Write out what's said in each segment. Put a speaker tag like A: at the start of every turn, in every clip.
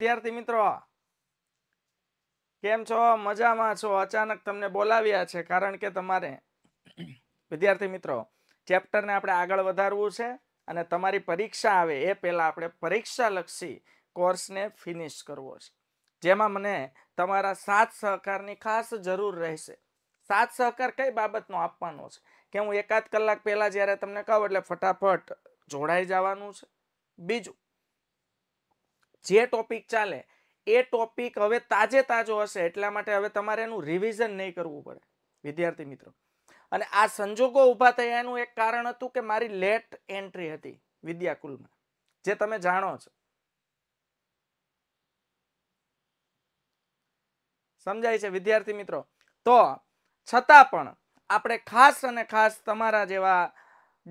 A: વિદ્યાર્થી મિત્રો કેમ છો મજામાં છો અચાનક તમને બોલાવ્યા છે કારણ કે તમારે વિદ્યાર્થી મિત્રો ચેપ્ટરને આપણે આગળ વધારવું છે અને તમારી પરીક્ષા આવે એ પહેલાં આપણે પરીક્ષાલક્ષી કોર્સને ફિનિશ કરવો છે જેમાં મને તમારા સાથ સહકારની ખાસ જરૂર રહેશે સાથ સહકાર કઈ બાબતનો આપવાનો છે કે હું એકાદ કલાક પહેલાં જ્યારે તમને કહું એટલે ફટાફટ જોડાઈ જવાનું છે બીજું જે ટોપિક ચાલે એ ટોપિક હવે તાજે તાજો હશે એટલા માટે હવે તમારે એનું રિવિઝન નહીં કરવું પડે વિદ્યાર્થી મિત્રો અને આ સંજોગો ઊભા થયા એનું એક કારણ હતું કે મારી લેટ એન્ટ્રી હતી વિદ્યાકુલમાં જે તમે જાણો છો સમજાય છે વિદ્યાર્થી મિત્રો તો છતાં પણ આપણે ખાસ અને ખાસ તમારા જેવા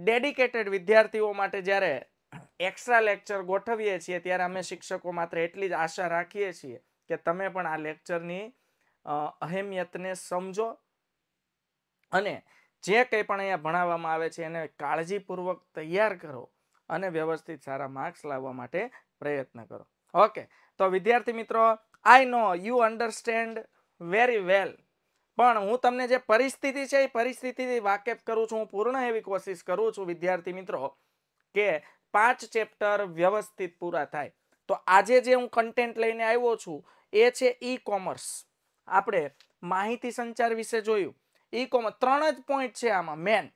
A: ડેડિકેટેડ વિદ્યાર્થીઓ માટે જ્યારે એક્સ્ટ્રા લેક્ચર ગોઠવીએ છીએ ત્યારે અમે શિક્ષકો માત્ર એટલી જ આશા રાખીએ છીએ કે તમે પણ આ લેક્ચરની અહેમિયતને સમજો અને જે કંઈ પણ અહીંયા ભણાવવામાં આવે છે એને કાળજીપૂર્વક તૈયાર કરો અને વ્યવસ્થિત સારા માર્ક્સ લાવવા માટે પ્રયત્ન કરો ઓકે તો વિદ્યાર્થી મિત્રો I know you understand very well પણ હું તમને જે પરિસ્થિતિ છે એ પરિસ્થિતિથી વાકેફ કરું છું હું પૂર્ણ એવી કોશિશ કરું છું વિદ્યાર્થી મિત્રો કે પાંચ ચેપ્ટર વ્યવસ્થિત પૂરા થાય તો આજે જે હું કન્ટેન્ટ લઈને આવ્યો છું એ છે ઈ કોમર્સ આપણે માહિતી સંચાર વિશે જોયું ઈ કોમર્સ ત્રણ જ પોઈન્ટ છે આમાં મેન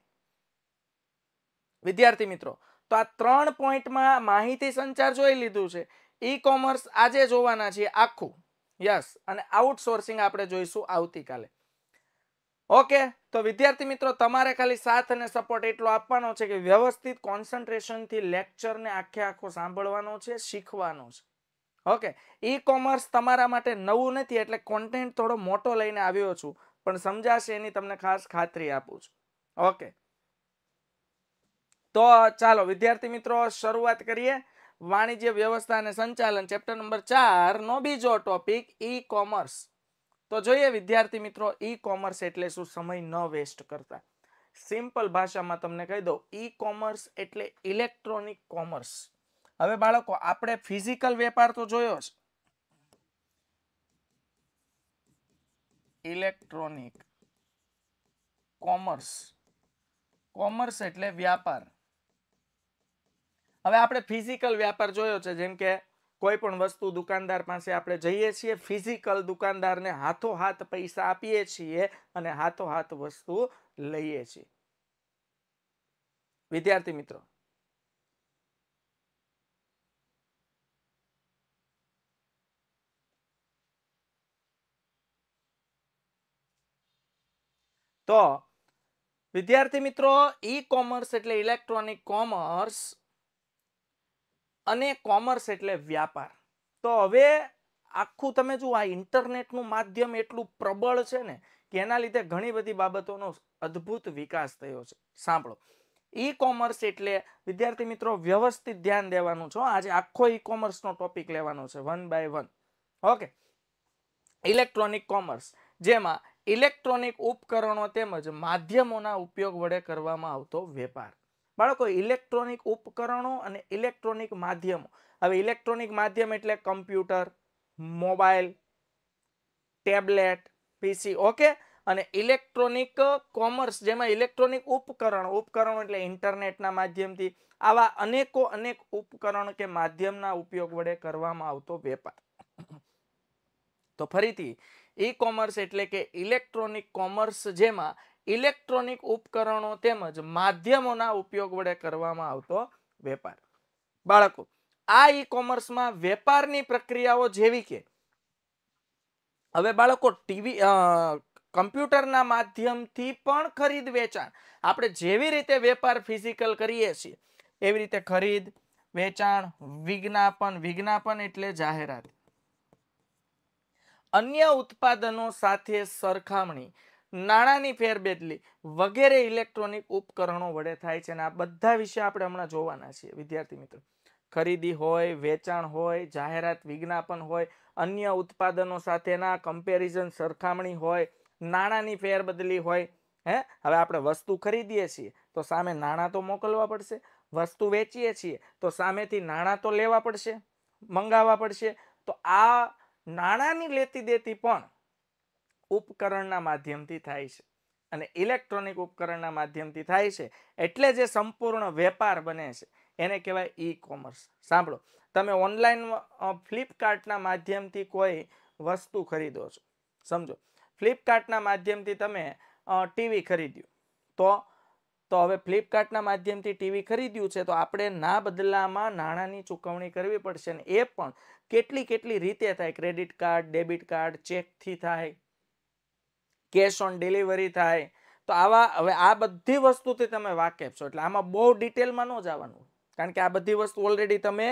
A: વિદ્યાર્થી મિત્રો તો આ ત્રણ પોઈન્ટમાં માહિતી સંચાર જોઈ લીધું છે ઈ કોમર્સ આજે જોવાના છીએ આખું યસ અને આઉટસોર્સિંગ આપણે જોઈશું આવતીકાલે ઓકે તો વિદ્યાર્થી મિત્રો તમારે ખાલી સાથ અને સપોર્ટ એટલો આપવાનો છે કે વ્યવસ્થિત કોન્સન્ટ્રેશનથી લેક્ચરને આખે આખો સાંભળવાનો છે શીખવાનો છે ઓકે ઈ કોમર્સ તમારા માટે નવું નથી એટલે કોન્ટેન્ટ થોડો મોટો લઈને આવ્યો છું પણ સમજાશે એની તમને ખાસ ખાતરી આપું છું ઓકે તો ચાલો વિદ્યાર્થી મિત્રો શરૂઆત કરીએ વાણિજ્ય વ્યવસ્થા અને સંચાલન ચેપ્ટર નંબર ચાર નો બીજો ટોપિક ઈ કોમર્સ તો જોઈએ વિદ્યાર્થી મિત્રો ઈ કોમર્સ એટલે શું સમય ન વેસ્ટ કરતા સિમ્પલ ભાષામાં તમને કહી દઉં ઈ કોમર્સ એટલે ઇલેક્ટ્રોનિક કોમર્સ હવે બાળકો આપણે ફિઝિકલ વેપાર તો જોયો છે ઇલેક્ટ્રોનિક કોમર્સ કોમર્સ એટલે વ્યાપાર હવે આપણે ફિઝિકલ વ્યાપાર જોયો છે જેમ કે કોઈ પણ વસ્તુ દુકાનદાર પાસે આપણે જઈએ છીએ ફિઝિકલ દુકાનદારને હાથોહાથ પૈસા આપીએ છીએ અને હાથોહાથ વસ્તુ લઈએ છીએ વિદ્યાર્થી મિત્રો તો વિદ્યાર્થી મિત્રો ઈ કોમર્સ એટલે ઇલેક્ટ્રોનિક કોમર્સ અને કોમર્સ એટલે વ્યાપાર તો હવે આખું તમે જુઓ આ ઇન્ટરનેટનું માધ્યમ એટલું પ્રબળ છે ને કે એના લીધે ઘણી બધી બાબતોનો અદ્ભુત વિકાસ થયો છે સાંભળો ઈ કોમર્સ એટલે વિદ્યાર્થી મિત્રો વ્યવસ્થિત ધ્યાન દેવાનું છો આજે આખો ઈ કોમર્સનો ટોપિક લેવાનો છે one by one okay electronic commerce જેમાં ઇલેક્ટ્રોનિક ઉપકરણો તેમજ માધ્યમોના ઉપયોગ વડે કરવામાં આવતો વેપાર બાળકો ઇલેક્ટ્રોનિક ઉપકરણો અને ઇલેક્ટ્રોનિક માધ્યમો હવે ઇલેક્ટ્રોનિક માધ્યમ એટલે computer mobile tablet PC okay અને ઇલેક્ટ્રોનિક કોમર્સ જેમાં ઇલેક્ટ્રોનિક ઉપકરણો ઉપકરણો એટલે ઇન્ટરનેટના માધ્યમથી આવા અનેકો અનેક ઉપકરણ કે માધ્યમના ઉપયોગ વડે કરવામાં આવતો વેપાર તો ફરીથી ઇ કોમર્સ એટલે કે ઇલેક્ટ્રોનિક કોમર્સ જેમાં ઇલેક્ટ્રોનિક ઉપકરણો તેમજ માધ્યમોના ઉપયોગ વડે કરવામાં આવતો વેપાર બાળકો આ ઈ કોમર્સમાં વેપારની પ્રક્રિયાઓ જેવી કે હવે બાળકો ટીવી કમ્પ્યુટરના માધ્યમથી પણ ખરીદ વેચાણ આપણે જેવી રીતે વેપાર ફિઝિકલ કરીએ છીએ એવી રીતે ખરીદ વેચાણ વિજ્ઞાપન વિજ્ઞાપન એટલે જાહેરાત અન્ય ઉત્પાદનો સાથે સરખામણી નાણાંની ફેરબેદલી વગેરે ઇલેક્ટ્રોનિક ઉપકરણો વડે થાય છે અને આ બધા વિશે આપણે હમણાં જોવાના છીએ વિદ્યાર્થી મિત્રો ખરીદી હોય વેચાણ હોય જાહેરાત વિજ્ઞાપન હોય અન્ય ઉત્પાદનો સાથેના કમ્પેરિઝન સરખામણી હોય નાણાંની ફેરબદલી હોય હે હવે આપણે વસ્તુ ખરીદીએ છીએ તો સામે નાણાં તો મોકલવા પડશે વસ્તુ વેચીએ છીએ તો સામેથી નાણાં તો લેવા પડશે મંગાવવા પડશે તો આ નાણાંની લેતી દેતી પણ ઉપકરણના માધ્યમથી થાય છે અને ઇલેક્ટ્રોનિક ઉપકરણના માધ્યમથી થાય છે એટલે જે સંપૂર્ણ વેપાર બને છે એને કહેવાય ઈ કોમર્સ સાંભળો તમે ઓનલાઈન ફ્લિપકાર્ટના માધ્યમથી કોઈ વસ્તુ ખરીદો છો સમજો ફ્લિપકાર્ટના માધ્યમથી તમે ટીવી ખરીદ્યું તો તો હવે ફ્લિપકાર્ટના માધ્યમથી ટીવી ખરીદ્યું છે તો આપણે ના બદલામાં નાણાંની ચૂકવણી કરવી પડશે અને એ પણ કેટલી કેટલી રીતે થાય ક્રેડિટ કાર્ડ ડેબિટ કાર્ડ ચેકથી થાય કેશ ઓન ડિલિવરી થાય તો આવા હવે આ બધી વસ્તુથી તમે વાકેફ છો એટલે આમાં બહુ ડિટેલમાં ન જવાનું કારણ કે આ બધી વસ્તુ ઓલરેડી તમે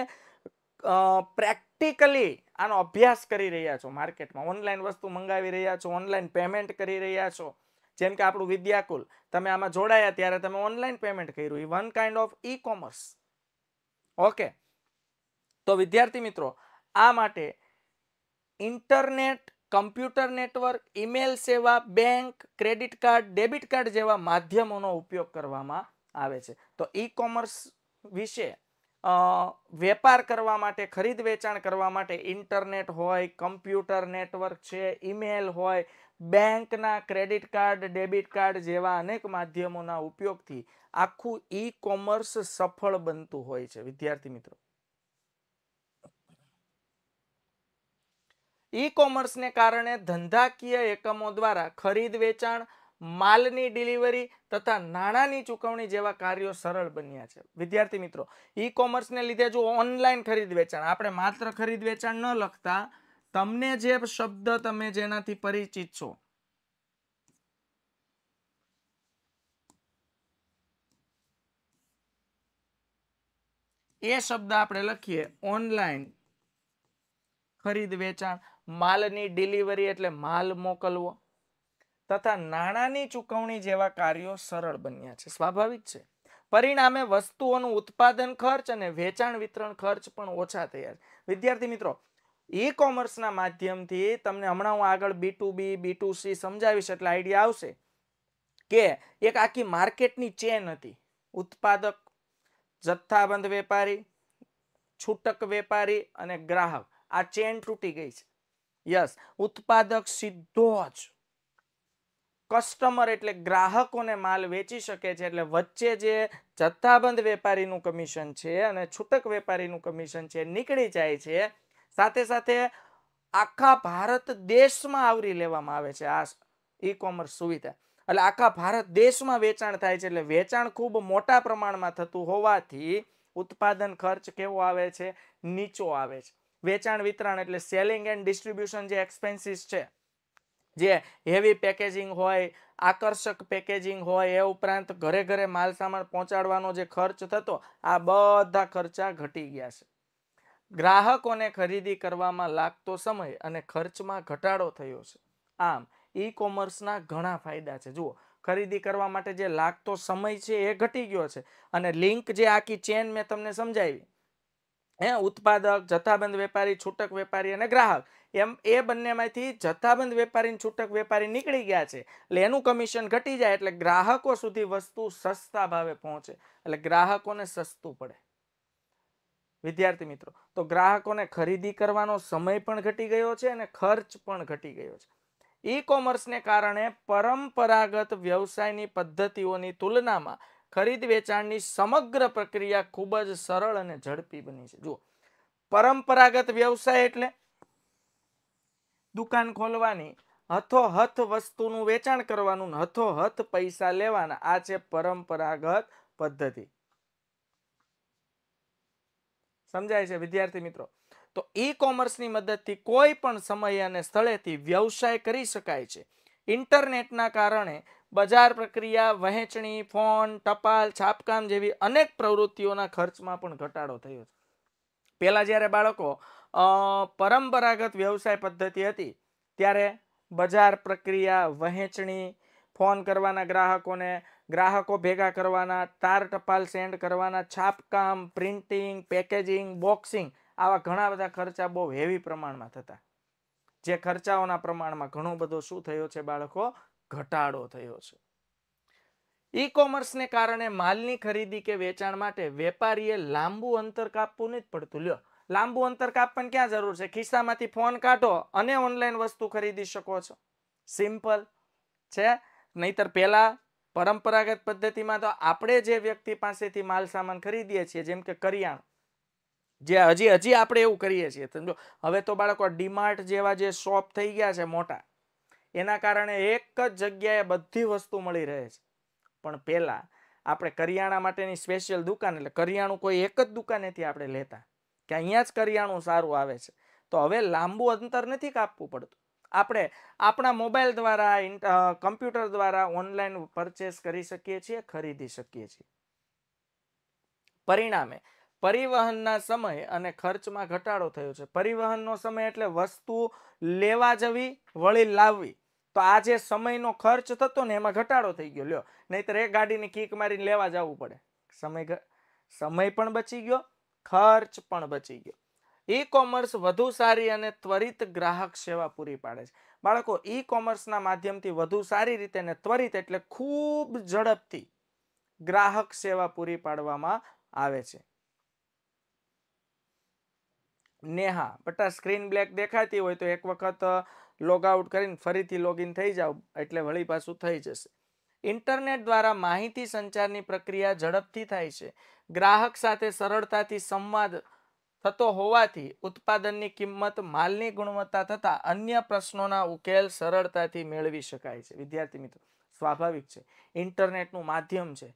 A: પ્રેક્ટિકલી આનો અભ્યાસ કરી રહ્યા છો માર્કેટમાં ઓનલાઈન વસ્તુ મંગાવી રહ્યા છો ઓનલાઈન પેમેન્ટ કરી રહ્યા છો જેમ કે આપણું વિદ્યાકુલ તમે આમાં જોડાયા ત્યારે તમે ઓનલાઈન પેમેન્ટ કર્યું એ one kind of e commerce okay તો વિદ્યાર્થી મિત્રો આ માટે ઇન્ટરનેટ કમ્પ્યુટર નેટવર્ક ઈમેલ સેવા bank credit card debit card જેવા માધ્યમોનો ઉપયોગ કરવામાં આવે છે તો ઈ કોમર્સ વિશે વેપાર કરવા માટે ખરીદ વેચાણ કરવા માટે ઇન્ટરનેટ હોય કમ્પ્યુટર નેટવર્ક છે ઈમેલ હોય બેંકના ક્રેડિટ કાર્ડ ડેબિટ કાર્ડ જેવા અનેક માધ્યમોના ઉપયોગથી આખું ઈ કોમર્સ સફળ બનતું હોય છે વિદ્યાર્થી મિત્રો ઈ કોમર્સને કારણે ધંધાકીય એકમો દ્વારા ખરીદ વેચાણ માલની ડિલિવરી તથા નાણાંની ચૂકવણી જેવા કાર્યો સરળ બન્યા છે વિદ્યાર્થી મિત્રો ઈ કોમર્સને લીધે જો ઓનલાઈન ખરીદ વેચાણ આપણે માત્ર ખરીદ વેચાણ ન લખતા તમને જે શબ્દ તમે જેનાથી પરિચિત છો એ શબ્દ આપણે લખીએ ઓનલાઈન ખરીદ વેચાણ માલની ડિલિવરી એટલે માલ મોકલવો તથા નાણાંની ચૂકવણી જેવા કાર્યો સરળ બન્યા છે સ્વાભાવિક છે પરિણામે વસ્તુઓનું ઉત્પાદન ખર્ચ અને વેચાણ વિતરણ ખર્ચ પણ ઓછા થયા છે વિદ્યાર્થી મિત્રો ઈ કોમર્સના માધ્યમથી તમને હમણાં હું આગળ B to B B to C સમજાવીશ એટલે આઈડિયા આવશે કે એક આખી માર્કેટની ચેન હતી ઉત્પાદક જથ્થાબંધ વેપારી છૂટક વેપારી અને ગ્રાહક આ ચેન તૂટી ગઈ છે યસ ઉત્પાદક સીધો જ કસ્ટમર એટલે ગ્રાહકોને માલ વેચી શકે છે એટલે વચ્ચે જે જથ્થાબંધ વેપારીનું કમિશન છે અને છૂટક વેપારીનું કમિશન છે નીકળી જાય છે સાથે સાથે આખા ભારત દેશમાં આવરી લેવામાં આવે છે આ ઈ કોમર્સ સુવિધા એટલે આખા ભારત દેશમાં વેચાણ થાય છે એટલે વેચાણ ખૂબ મોટા પ્રમાણમાં થતું હોવાથી ઉત્પાદન ખર્ચ કેવો આવે છે નીચો આવે છે વેચાણ વિતરણ એટલે સેલિંગ એન્ડ ડિસ્ટ્રીબ્યુશન જે એક્સપેન્સીસ છે જે હેવી પેકેજિંગ હોય આકર્ષક પેકેજિંગ હોય એ ઉપરાંત ઘરે ઘરે માલ સામાન પહોંચાડવાનો જે ખર્ચ થતો આ બધા ખર્ચા ઘટી ગયા છે ગ્રાહકોને ખરીદી કરવામાં લાગતો સમય અને ખર્ચમાં ઘટાડો થયો છે આમ ઈ કોમર્સના ઘણા ફાયદા છે જુઓ ખરીદી કરવા માટે જે લાગતો સમય છે એ ઘટી ગયો છે અને લિંક જે આખી ચેન મેં તમને સમજાવી હે ઉત્પાદક જથ્થાબંધ વેપારી છૂટક વેપારી અને ગ્રાહક એમ એ બંનેમાંથી જથ્થાબંધ વેપારીને છૂટક વેપારી નીકળી ગયા છે એટલે એનું કમિશન ઘટી જાય એટલે ગ્રાહકો સુધી વસ્તુ સસ્તા ભાવે પહોંચે એટલે ગ્રાહકોને સસ્તું પડે વિદ્યાર્થી મિત્રો તો ગ્રાહકોને ખરીદી કરવાનો સમય પણ ઘટી ગયો છે અને ખર્ચ પણ ઘટી ગયો છે ઈ કોમર્સને કારણે પરંપરાગત વ્યવસાયની પદ્ધતિઓની તુલનામાં ખરીદ વેચાણની સમગ્ર પ્રક્રિયા ખૂબ જ સરળ અને ઝડપી બની છે જુઓ પરંપરાગત વ્યવસાય એટલે દુકાન ખોલવાની હથોહથ વસ્તુનું વેચાણ કરવાનું હથોહથ પૈસા લેવાના આ છે પરંપરાગત પદ્ધતિ સમજાય છે વિદ્યાર્થી મિત્રો તો ઈ કોમર્સની મદદથી કોઈ પણ સમય અને સ્થળેથી વ્યવસાય કરી શકાય છે ઇન્ટરનેટના કારણે બજાર પ્રક્રિયા વહેંચણી ફોન ટપાલ છાપકામ જેવી અનેક પ્રવૃત્તિઓના ખર્ચમાં પણ ઘટાડો થયો છે પહેલાં જ્યારે બાળકો પરંપરાગત વ્યવસાય પદ્ધતિ હતી ત્યારે બજાર પ્રક્રિયા વહેંચણી ફોન કરવાના ગ્રાહકોને ગ્રાહકો ભેગા કરવાના તાર ટપાલ સેન્ડ કરવાના છાપકામ પ્રિન્ટિંગ પેકેજિંગ બોક્સિંગ આવા ઘણા બધા ખર્ચા બહુ હેવી પ્રમાણમાં થતા જે ખર્ચાઓના પ્રમાણમાં ઘણો બધો શું થયો છે બાળકો ઘટાડો થયો છે ઈ કોમર્સને કારણે માલની ખરીદી કે વેચાણ માટે વેપારીએ લાંબુ અંતર કાપવું નથી પડતું લ્યો લાંબુ અંતર કાપવાની ક્યાં જરૂર છે ખિસ્સામાંથી ફોન કાઢો અને ઓનલાઈન વસ્તુ ખરીદી શકો છો સિમ્પલ છે નહીતર પહેલાં પરંપરાગત પદ્ધતિમાં તો આપણે જે વ્યક્તિ પાસેથી માલ સામાન ખરીદીએ છીએ જેમ કે કરિયાણું જે હજી હજી આપણે એવું કરીએ છીએ સમજો હવે તો બાળકો ડીમાર્ટ જેવા જે શોપ થઈ ગયા છે મોટા એના કારણે એક જ જગ્યાએ બધી વસ્તુ મળી રહે છે પણ પહેલાં આપણે કરિયાણા માટેની સ્પેશિયલ દુકાન એટલે કરિયાણું કોઈ એક જ દુકાનેથી આપણે લેતા કે અહીંયા જ કરિયાણું સારું આવે છે તો હવે લાંબુ અંતર નથી કાપવું પડતું આપણે આપણા મોબાઈલ દ્વારા કમ્પ્યુટર દ્વારા ઓનલાઈન પરચેસ કરી શકીએ છીએ ખરીદી શકીએ છીએ પરિણામે પરિવહનના સમય અને ખર્ચમાં ઘટાડો થયો છે પરિવહનનો સમય એટલે વસ્તુ લેવા જવી વળી લાવવી તો આ જે સમયનો ખર્ચ થતો ને એમાં ઘટાડો થઈ ગયો લ્યો નહીં તો એ ગાડીની કિક મારીને લેવા જવું પડે સમય સમય પણ બચી ગયો ખર્ચ પણ બચી ગયો ઈ કોમર્સ વધુ સારી અને ત્વરિત ગ્રાહક સેવા પૂરી પાડે છે બાળકો ઈ કોમર્સના માધ્યમથી વધુ સારી રીતે અને ત્વરિત એટલે ખૂબ ઝડપથી ગ્રાહક સેવા પૂરી પાડવામાં આવે છે નેહા બટા સ્ક્રીન બ્લેક દેખાતી હોય તો એક વખત લોગ આઉટ કરીને ફરીથી લોગિન થઈ જાઓ એટલે વળી પાછું થઈ જશે ઇન્ટરનેટ દ્વારા માહિતી સંચારની પ્રક્રિયા ઝડપથી થાય છે ગ્રાહક સાથે સરળતાથી સંવાદ થતો હોવાથી ઉત્પાદનની કિંમત માલની ગુણવત્તા થતાં અન્ય પ્રશ્નોના ઉકેલ સરળતાથી મેળવી શકાય છે વિદ્યાર્થી મિત્રો સ્વાભાવિક છે ઇન્ટરનેટનું માધ્યમ છે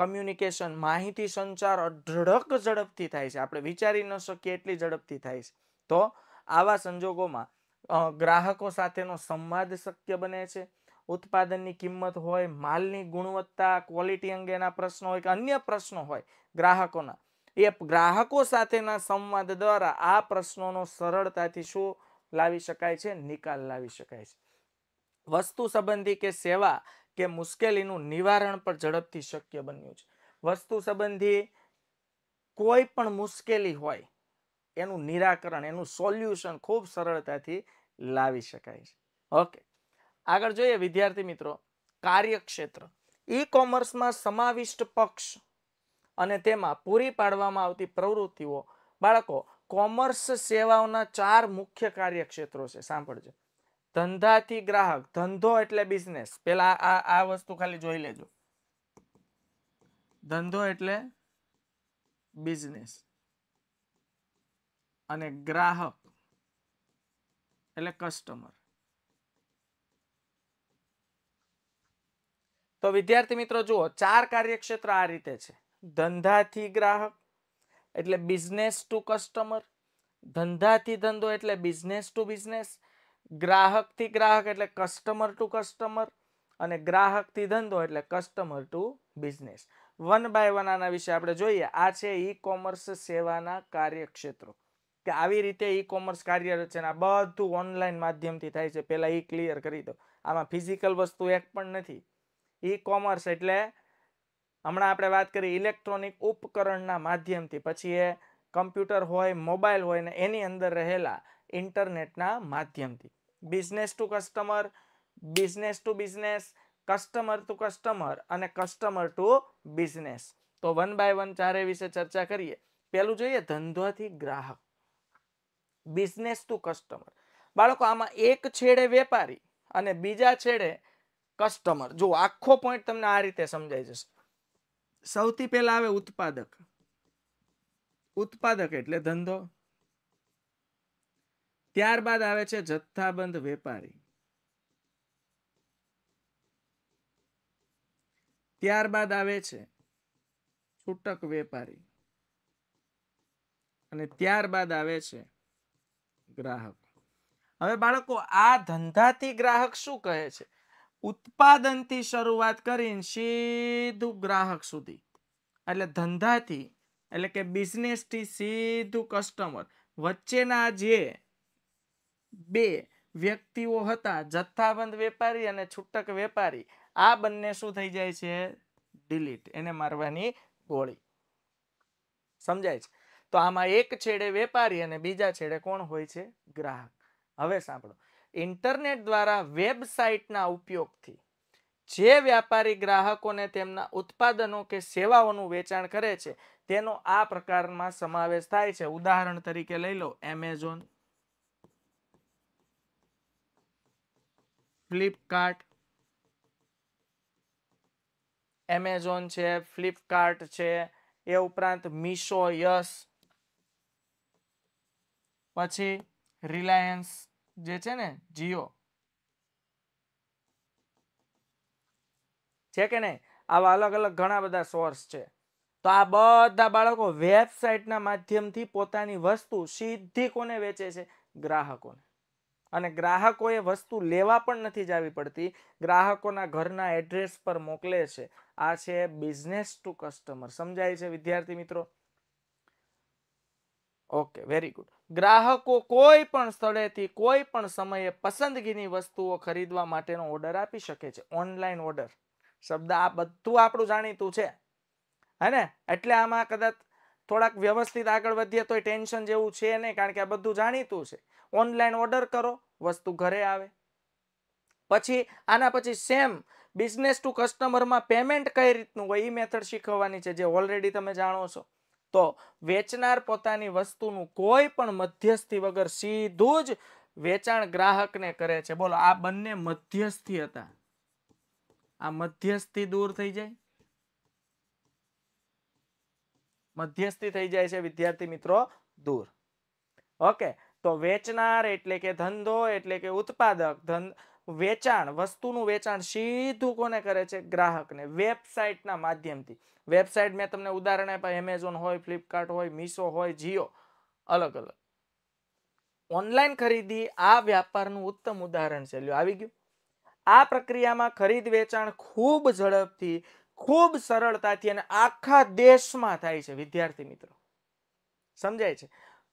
A: કમ્યુનિકેશન માહિતી સંચાર અઢળક ઝડપથી થાય છે આપણે વિચારી ન શકીએ એટલી ઝડપથી થાય છે તો આવા સંજોગોમાં ગ્રાહકો સાથેનો સંવાદ શક્ય બને છે ઉત્પાદનની કિંમત હોય માલની ગુણવત્તા ક્વોલિટી અંગેના પ્રશ્નો હોય કે અન્ય પ્રશ્નો હોય ગ્રાહકોના એ ગ્રાહકો સાથેના સંવાદ દ્વારા આ પ્રશ્નોનો સરળતાથી શું લાવી શકાય છે નિકાલ લાવી શકાય છે વસ્તુ સંબંધી કે સેવા કે મુશ્કેલીનું નિવારણ પણ ઝડપથી શક્ય બન્યું છે વસ્તુ સંબંધી કોઈ પણ મુશ્કેલી હોય એનું નિરાકરણ એનું સોલ્યુશન ખૂબ સરળતાથી લાવી શકાય છે ઓકે આગળ જોઈએ વિદ્યાર્થી મિત્રો કાર્યક્ષેત્ર ઈ કોમર્સમાં સમાવિષ્ટ પક્ષ અને તેમાં પૂરી પાડવામાં આવતી પ્રવૃત્તિઓ બાળકો કોમર્સ સેવાઓના ચાર મુખ્ય કાર્યક્ષેત્રો છે સાંભળજો ધંધાથી ગ્રાહક ધંધો એટલે બિઝનેસ પેલા આ આ વસ્તુ ખાલી જોઈ લેજો ધંધો એટલે બિઝનેસ અને ગ્રાહક એટલે કસ્ટમર તો વિદ્યાર્થી મિત્રો જુઓ ચાર કાર્યક્ષેત્ર આ રીતે છે ધંધાથી ગ્રાહક એટલે બિઝનેસ ટુ કસ્ટમર ધંધાથી ધંધો એટલે બિઝનેસ ટુ બિઝનેસ ગ્રાહકથી ગ્રાહક એટલે કસ્ટમર ટુ કસ્ટમર અને ગ્રાહકથી ધંધો એટલે customer to business one by one આના વિશે આપણે જોઈએ આ છે ઈ કોમર્સ સેવાના કાર્યક્ષેત્રો કે આવી રીતે ઈ કોમર્સ કાર્યરત છે આ બધું ઓનલાઈન માધ્યમથી થાય છે પહેલાં એ ક્લિયર કરી દો આમાં ફિઝિકલ વસ્તુ એક પણ નથી ઈ કોમર્સ એટલે હમણાં આપણે વાત કરી ઇલેક્ટ્રોનિક ઉપકરણના માધ્યમથી પછી એ કમ્પ્યુટર હોય મોબાઈલ હોય ને એની અંદર રહેલા ઇન્ટરનેટના માધ્યમથી business to customer business to business customer to customer અને કસ્ટમર ટુ બિઝનેસ તો વન બાય વન ચારે વિશે ચર્ચા કરીએ પહેલું જોઈએ ધંધોથી ગ્રાહક બિઝનેસ ટુ કસ્ટમર બાળકો આમાં એક છેડે વેપારી અને બીજા છેડે કસ્ટમર જો આખો પોઈન્ટ તમને આ રીતે સમજાઈ જશે સૌથી પહેલા આવે ઉત્પાદક ઉત્પાદક એટલે ધંધો ત્યારબાદ આવે છે જથ્થાબંધ વેપારી ત્યારબાદ આવે છે છૂટક વેપારી અને ત્યારબાદ આવે છે ગ્રાહક હવે બાળકો આ ધંધાથી ગ્રાહક શું કહે છે ઉત્પાદનથી શરૂઆત કરીને સીધું ગ્રાહક સુધી એટલે ધંધાથી એટલે કે બિઝનેસથી સીધું કસ્ટમર વચ્ચેના જે બે વ્યક્તિઓ હતા જથ્થાબંધ વેપારી અને છૂટક વેપારી આ બંને શું થઈ જાય છે ડિલીટ એને મારવાની ગોળી સમજાય છે તો આમાં એક છેડે વેપારી અને બીજા છેડે કોણ હોય છે ગ્રાહક હવે સાંભળો ઇન્ટરનેટ દ્વારા વેબસાઇટના ઉપયોગથી જે વ્યાપારી ગ્રાહકોને તેમના ઉત્પાદનો કે સેવાઓનું વેચાણ કરે છે તેનો આ પ્રકારમાં સમાવેશ થાય છે ઉદાહરણ તરીકે લઈ લો એમેઝોન ફ્લિપકાર્ટ એમેઝોન છે ફ્લિપકાર્ટ છે એ ઉપરાંત મીશો યસ પછી રિલાયન્સ જે છે ને જીઓ છે કે નહીં આવા અલગ અલગ ઘણા બધા સોર્સ છે તો આ બધા બાળકો વેબસાઇટના માધ્યમથી પોતાની વસ્તુ સીધી કોને વેચે છે ગ્રાહકોને અને ગ્રાહકોએ વસ્તુ લેવા પણ નથી જાવી પડતી ગ્રાહકોના ઘરના એડ્રેસ પર મોકલે છે આ છે બિઝનેસ ટુ કસ્ટમર સમજાય છે વિદ્યાર્થી મિત્રો ઓકે વેરી ગુડ ગ્રાહકો કોઈ પણ સ્થળેથી કોઈ પણ સમયે પસંદગીની વસ્તુઓ ખરીદવા માટેનો ઓર્ડર આપી શકે છે ઓનલાઈન ઓર્ડર શબ્દ આ બધું આપણું જાણીતું છે હે એટલે આમાં કદાચ થોડાક વ્યવસ્થિત આગળ વધીએ તોય ટેન્શન જેવું છે નહીં કારણ કે આ બધું જાણીતું છે ઓનલાઈન ઓર્ડર કરો વસ્તુ ઘરે આવે પછી આના પછી સેમ બિઝનેસ ટુ કસ્ટમરમાં પેમેન્ટ કઈ રીતનું હોય એ મેથડ શીખવવાની છે જે ઓલરેડી તમે જાણો છો તો વેચનાર પોતાની વસ્તુનું કોઈ પણ મધ્યસ્થી વગર સીધું જ વેચાણ ગ્રાહકને કરે છે બોલો આ બંને મધ્યસ્થી હતા આ મધ્યસ્થી દૂર થઈ જાય મધ્યસ્થી થઈ જાય છે વિદ્યાર્થી મિત્રો દૂર ઓકે તો વેચનાર એટલે કે ધંધો એટલે કે ઉત્પાદક ધન વેચાણ વસ્તુનું વેચાણ સીધું કોને કરે છે ગ્રાહકને વેબસાઇટના માધ્યમથી વેબસાઇટ મેં તમને ઉદાહરણ આપ્યા એમેઝોન હોય ફ્લિપકાર્ટ હોય મીશો હોય જીઓ અલગ અલગ ઓનલાઈન ખરીદી આ વ્યાપારનું ઉત્તમ ઉદાહરણ છે આવી ગયું આ પ્રક્રિયામાં ખરીદ વેચાણ ખૂબ ઝડપથી ખૂબ સરળતાથી અને આખા દેશમાં થાય છે વિદ્યાર્થી મિત્રો સમજાય છે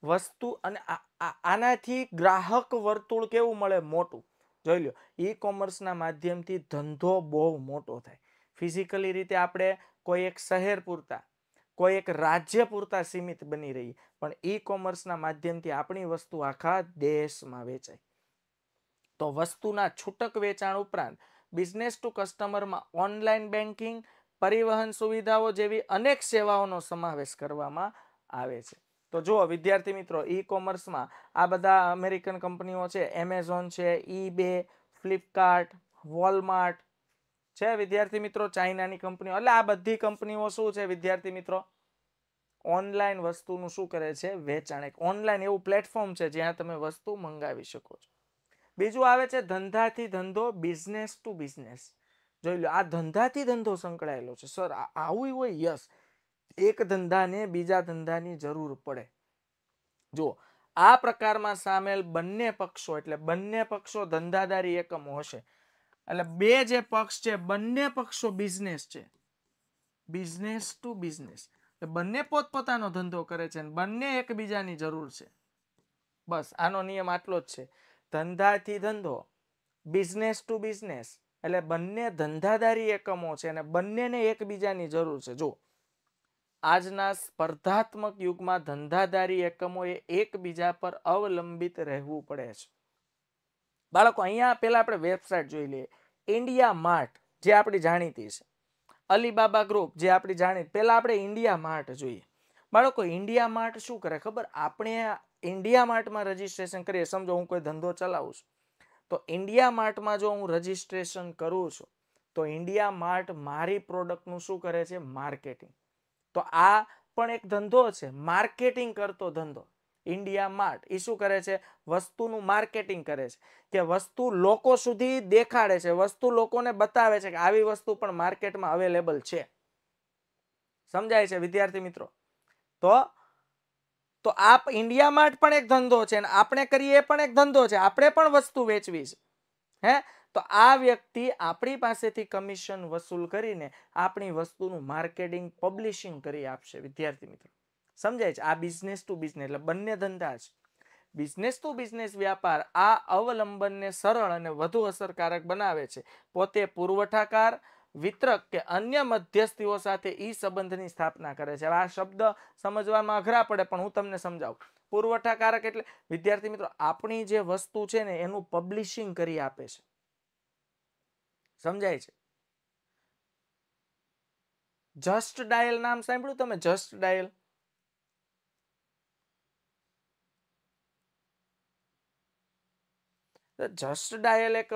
A: વસ્તુ અને આનાથી ગ્રાહક વર્તુળ કેવું મળે મોટું જોઈ લો ઈ કોમર્સના માધ્યમથી ધંધો બહુ મોટો થાય ફિઝિકલી રીતે આપણે કોઈ એક શહેર પૂરતા કોઈ એક રાજ્ય પૂરતા સીમિત બની રહી પણ ઈ કોમર્સના માધ્યમથી આપણી વસ્તુ આખા દેશમાં વેચાય તો વસ્તુના છૂટક વેચાણ ઉપરાંત બિઝનેસ ટુ કસ્ટમરમાં ઓનલાઈન બેન્કિંગ પરિવહન સુવિધાઓ જેવી અનેક સેવાઓનો સમાવેશ કરવામાં આવે છે તો જુઓ વિદ્યાર્થી મિત્રો ઈ કોમર્સમાં આ બધા અમેરિકન કંપનીઓ છે એમેઝોન છે ઈ બે ફ્લિપકાર્ટ વોલમાર્ટ છે વિદ્યાર્થી મિત્રો ચાઇનાની કંપનીઓ એટલે આ બધી કંપનીઓ શું છે વિદ્યાર્થી મિત્રો ઓનલાઈન વસ્તુનું શું કરે છે વેચાણ એક ઓનલાઈન એવું પ્લેટફોર્મ છે જ્યાં તમે વસ્તુ મંગાવી શકો છો બીજું આવે છે ધંધાથી ધંધો બિઝનેસ ટુ બિઝનેસ જોઈ લો આ ધંધાથી ધંધો સંકળાયેલો છે સર આવું હોય યસ એક ધંધાને બીજા ધંધાની જરૂર પડે જો આ પ્રકારમાં સામેલ બંને પક્ષો એટલે બંને પક્ષો ધંધાદારી એકમો હશે એટલે બે જે પક્ષ છે બંને પક્ષો બિઝનેસ છે બિઝનેસ ટુ બિઝનેસ બંને પોતપોતાનો ધંધો કરે છે અને બંને એકબીજાની જરૂર છે બસ આનો નિયમ આટલો જ છે ધંધાથી ધંધો બિઝનેસ ટુ બિઝનેસ એટલે બંને ધંધાદારી એકમો છે અને બંનેને એકબીજાની જરૂર છે જો આજના સ્પર્ધાત્મક યુગમાં ધંધાદારી એકમોએ એકબીજા પર અવલંબિત રહેવું પડે છે બાળકો અહીંયા પહેલાં આપણે વેબસાઇટ જોઈ લઈએ ઇન્ડિયા માર્ટ જે આપણી જાણીતી છે અલીબાબા ગ્રુપ જે આપણી જાણી પહેલાં આપણે ઇન્ડિયા માર્ટ જોઈએ બાળકો ઇન્ડિયા માર્ટ શું કરે ખબર આપણે ઇન્ડિયા માર્ટમાં રજીસ્ટ્રેશન કરીએ સમજો હું કોઈ ધંધો ચલાવું છું તો ઇન્ડિયા માર્ટમાં જો હું રજીસ્ટ્રેશન કરું છું તો ઇન્ડિયા માર્ટ મારી પ્રોડક્ટનું શું કરે છે માર્કેટિંગ તો આ પણ એક ધંધો છે માર્કેટિંગ કરતો ધંધો ઇન્ડિયા માર્ટ એ શું કરે છે વસ્તુનું માર્કેટિંગ કરે છે કે વસ્તુ લોકો સુધી દેખાડે છે વસ્તુ લોકોને બતાવે છે કે આવી વસ્તુ પણ માર્કેટમાં અવેલેબલ છે સમજાય છે વિદ્યાર્થી મિત્રો તો તો આપ ઇન્ડિયા માર્ટ પણ એક ધંધો છે અને આપણે કરીએ એ પણ એક ધંધો છે આપણે પણ વસ્તુ વેચવી છે હે તો આ વ્યક્તિ આપણી પાસેથી કમિશન વસૂલ કરીને આપણી વસ્તુનું માર્કેટિંગ પબ્લિશિંગ કરી આપશે વિદ્યાર્થી મિત્રો સમજાય છે આ બિઝનેસ ટુ બિઝનેસ એટલે બંને ધંધા છે બિઝનેસ ટુ બિઝનેસ વ્યાપાર આ અવલંબનને સરળ અને વધુ અસરકારક બનાવે છે પોતે પુરવઠાકાર વિતરક કે અન્ય મધ્યસ્થીઓ સાથે ઈ સંબંધની સ્થાપના કરે છે આ શબ્દ સમજવામાં અઘરા પડે પણ હું તમને સમજાવું પુરવઠાકારક એટલે વિદ્યાર્થી મિત્રો આપણી જે વસ્તુ છે ને એનું પબ્લિશિંગ કરી આપે છે સમજાય છે જસ્ટ ડાયલ નામ સાંભળ્યું તમે જસ્ટ ડાયલ જસ્ટ ડાયલ એક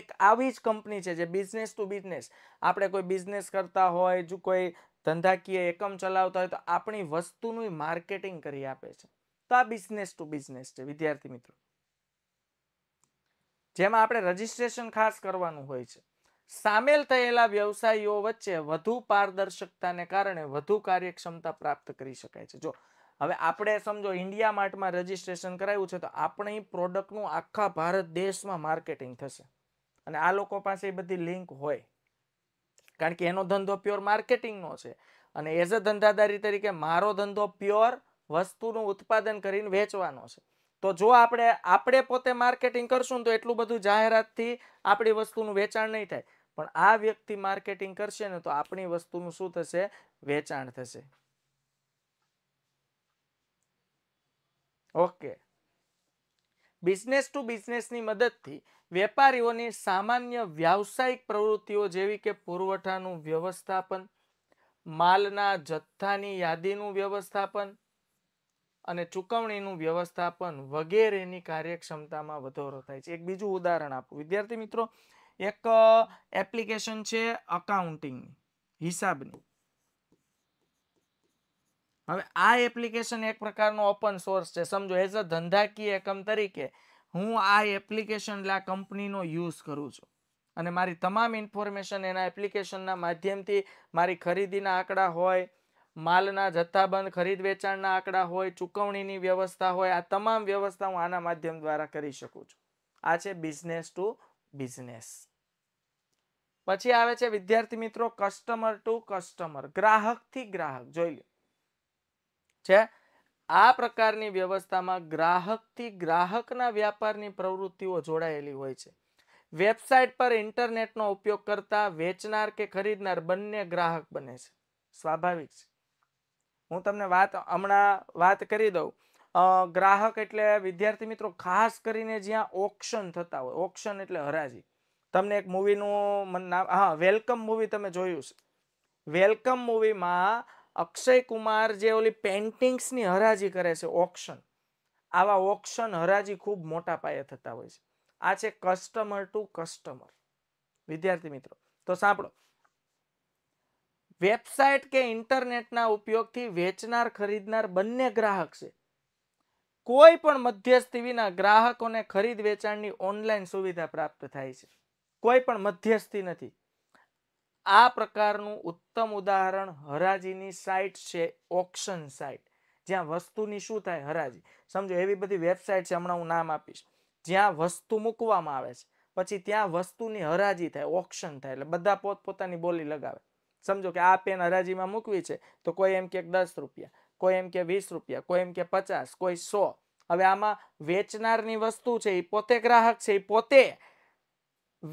A: એક આવી જ કંપની છે જે બિઝનેસ ટુ બિઝનેસ આપણે કોઈ બિઝનેસ કરતા હોય જો કોઈ ધંધાકીય એકમ ચલાવતા હોય તો આપણી વસ્તુનું માર્કેટિંગ કરી આપે છે તો આ બિઝનેસ ટુ બિઝનેસ છે વિદ્યાર્થી મિત્રો જેમાં આપણે રજીસ્ટ્રેશન ખાસ કરવાનું હોય છે સામેલ થયેલા વ્યવસાયીઓ વચ્ચે વધુ પારદર્શકતાને કારણે વધુ કાર્યક્ષમતા પ્રાપ્ત કરી શકાય છે જો હવે આપણે સમજો ઇન્ડિયા માર્ટમાં રજીસ્ટ્રેશન કરાવ્યું છે તો આપણી પ્રોડક્ટનું આખા ભારત દેશમાં માર્કેટિંગ થશે અને આ લોકો પાસે બધી લિંક હોય કારણ કે એનો ધંધો પ્યોર માર્કેટિંગનો છે અને એઝ અ ધંધાદારી તરીકે મારો ધંધો પ્યોર વસ્તુનું ઉત્પાદન કરીને વેચવાનો છે તો જો આપણે આપણે પોતે માર્કેટિંગ કરશું તો એટલું બધું જાહેરાતથી આપણી વસ્તુનું વેચાણ નહીં થાય પણ આ વ્યક્તિ માર્કેટિંગ કરશે ને તો આપણી વસ્તુનું શું થશે વેચાણ થશે ઓકે બિઝનેસ ટુ બિઝનેસની મદદથી વેપારીઓની સામાન્ય વ્યાવસાયિક પ્રવૃત્તિઓ જેવી કે પુરવઠાનું વ્યવસ્થાપન માલના જથ્થાની યાદીનું વ્યવસ્થાપન અને ચૂકવણીનું વ્યવસ્થાપન વગેરેની કાર્યક્ષમતામાં વધારો થાય છે એક બીજું ઉદાહરણ આપું વિદ્યાર્થી મિત્રો એક એપ્લિકેશન છે અકાઉન્ટિંગની હિસાબની હવે આ એપ્લિકેશન એક પ્રકારનો ઓપન સોર્સ છે સમજો એઝ અ ધંધાકીય એકમ તરીકે હું આ એપ્લિકેશન લા કંપનીનો યુઝ કરું છું અને મારી તમામ ઇન્ફોર્મેશન એના એપ્લિકેશનના માધ્યમથી મારી ખરીદીના આંકડા હોય માલના જથ્થાબંધ ખરીદ વેચાણના આંકડા હોય ચૂકવણીની વ્યવસ્થા હોય આ તમામ વ્યવસ્થા હું આના માધ્યમ દ્વારા કરી શકું છું આ છે બિઝનેસ ટુ બિઝનેસ પછી આવે છે વિદ્યાર્થી મિત્રો કસ્ટમર ટુ કસ્ટમર ગ્રાહકથી ગ્રાહક જોઈ લો છે આ પ્રકારની વ્યવસ્થામાં ગ્રાહકથી ગ્રાહકના વ્યાપારની પ્રવૃત્તિઓ જોડાયેલી હોય છે વેબસાઇટ પર ઇન્ટરનેટનો ઉપયોગ કરતા વેચનાર કે ખરીદનાર બંને ગ્રાહક બને છે સ્વાભાવિક છે હું તમને વાત હમણાં વાત કરી દઉં ગ્રાહક એટલે વિદ્યાર્થી મિત્રો ખાસ કરીને જ્યાં ઓક્શન થતા હોય ઓક્શન એટલે હરાજી તમને એક મૂવીનું મને નામ હા વેલકમ મૂવી તમે જોયું છે વેલકમ મૂવીમાં અક્ષય કુમાર જે ઓલી પેન્ટિંગ્સની હરાજી કરે છે ઓક્શન આવા ઓક્શન હરાજી ખૂબ મોટા પાયે થતા હોય છે આ છે કસ્ટમર ટુ કસ્ટમર વિદ્યાર્થી મિત્રો તો સાંભળો વેબસાઇટ કે ઇન્ટરનેટના ઉપયોગથી વેચનાર ખરીદનાર બંને ગ્રાહક છે કોઈ પણ મધ્યસ્થી વિના ગ્રાહકોને ખરીદ વેચાણની ઓનલાઈન સુવિધા પ્રાપ્ત થાય છે કોઈ પણ મધ્યસ્થી નથી આ પ્રકારનું ઉત્તમ ઉદાહરણ હરાજીની સાઇટ છે ઓક્શન સાઇટ જ્યાં વસ્તુની શું થાય હરાજી સમજો એવી બધી વેબસાઇટ છે હમણાં હું નામ આપીશ જ્યાં વસ્તુ મૂકવામાં આવે છે પછી ત્યાં વસ્તુની હરાજી થાય ઓક્શન થાય એટલે બધા પોતપોતાની બોલી લગાવે સમજો કે આ પેન હરાજીમાં મૂકવી છે તો કોઈ એમ કે દસ રૂપિયા કોઈ એમ કે વીસ રૂપિયા કોઈ એમ કે પચાસ કોઈ સો હવે આમાં વેચનારની વસ્તુ છે એ પોતે ગ્રાહક છે એ પોતે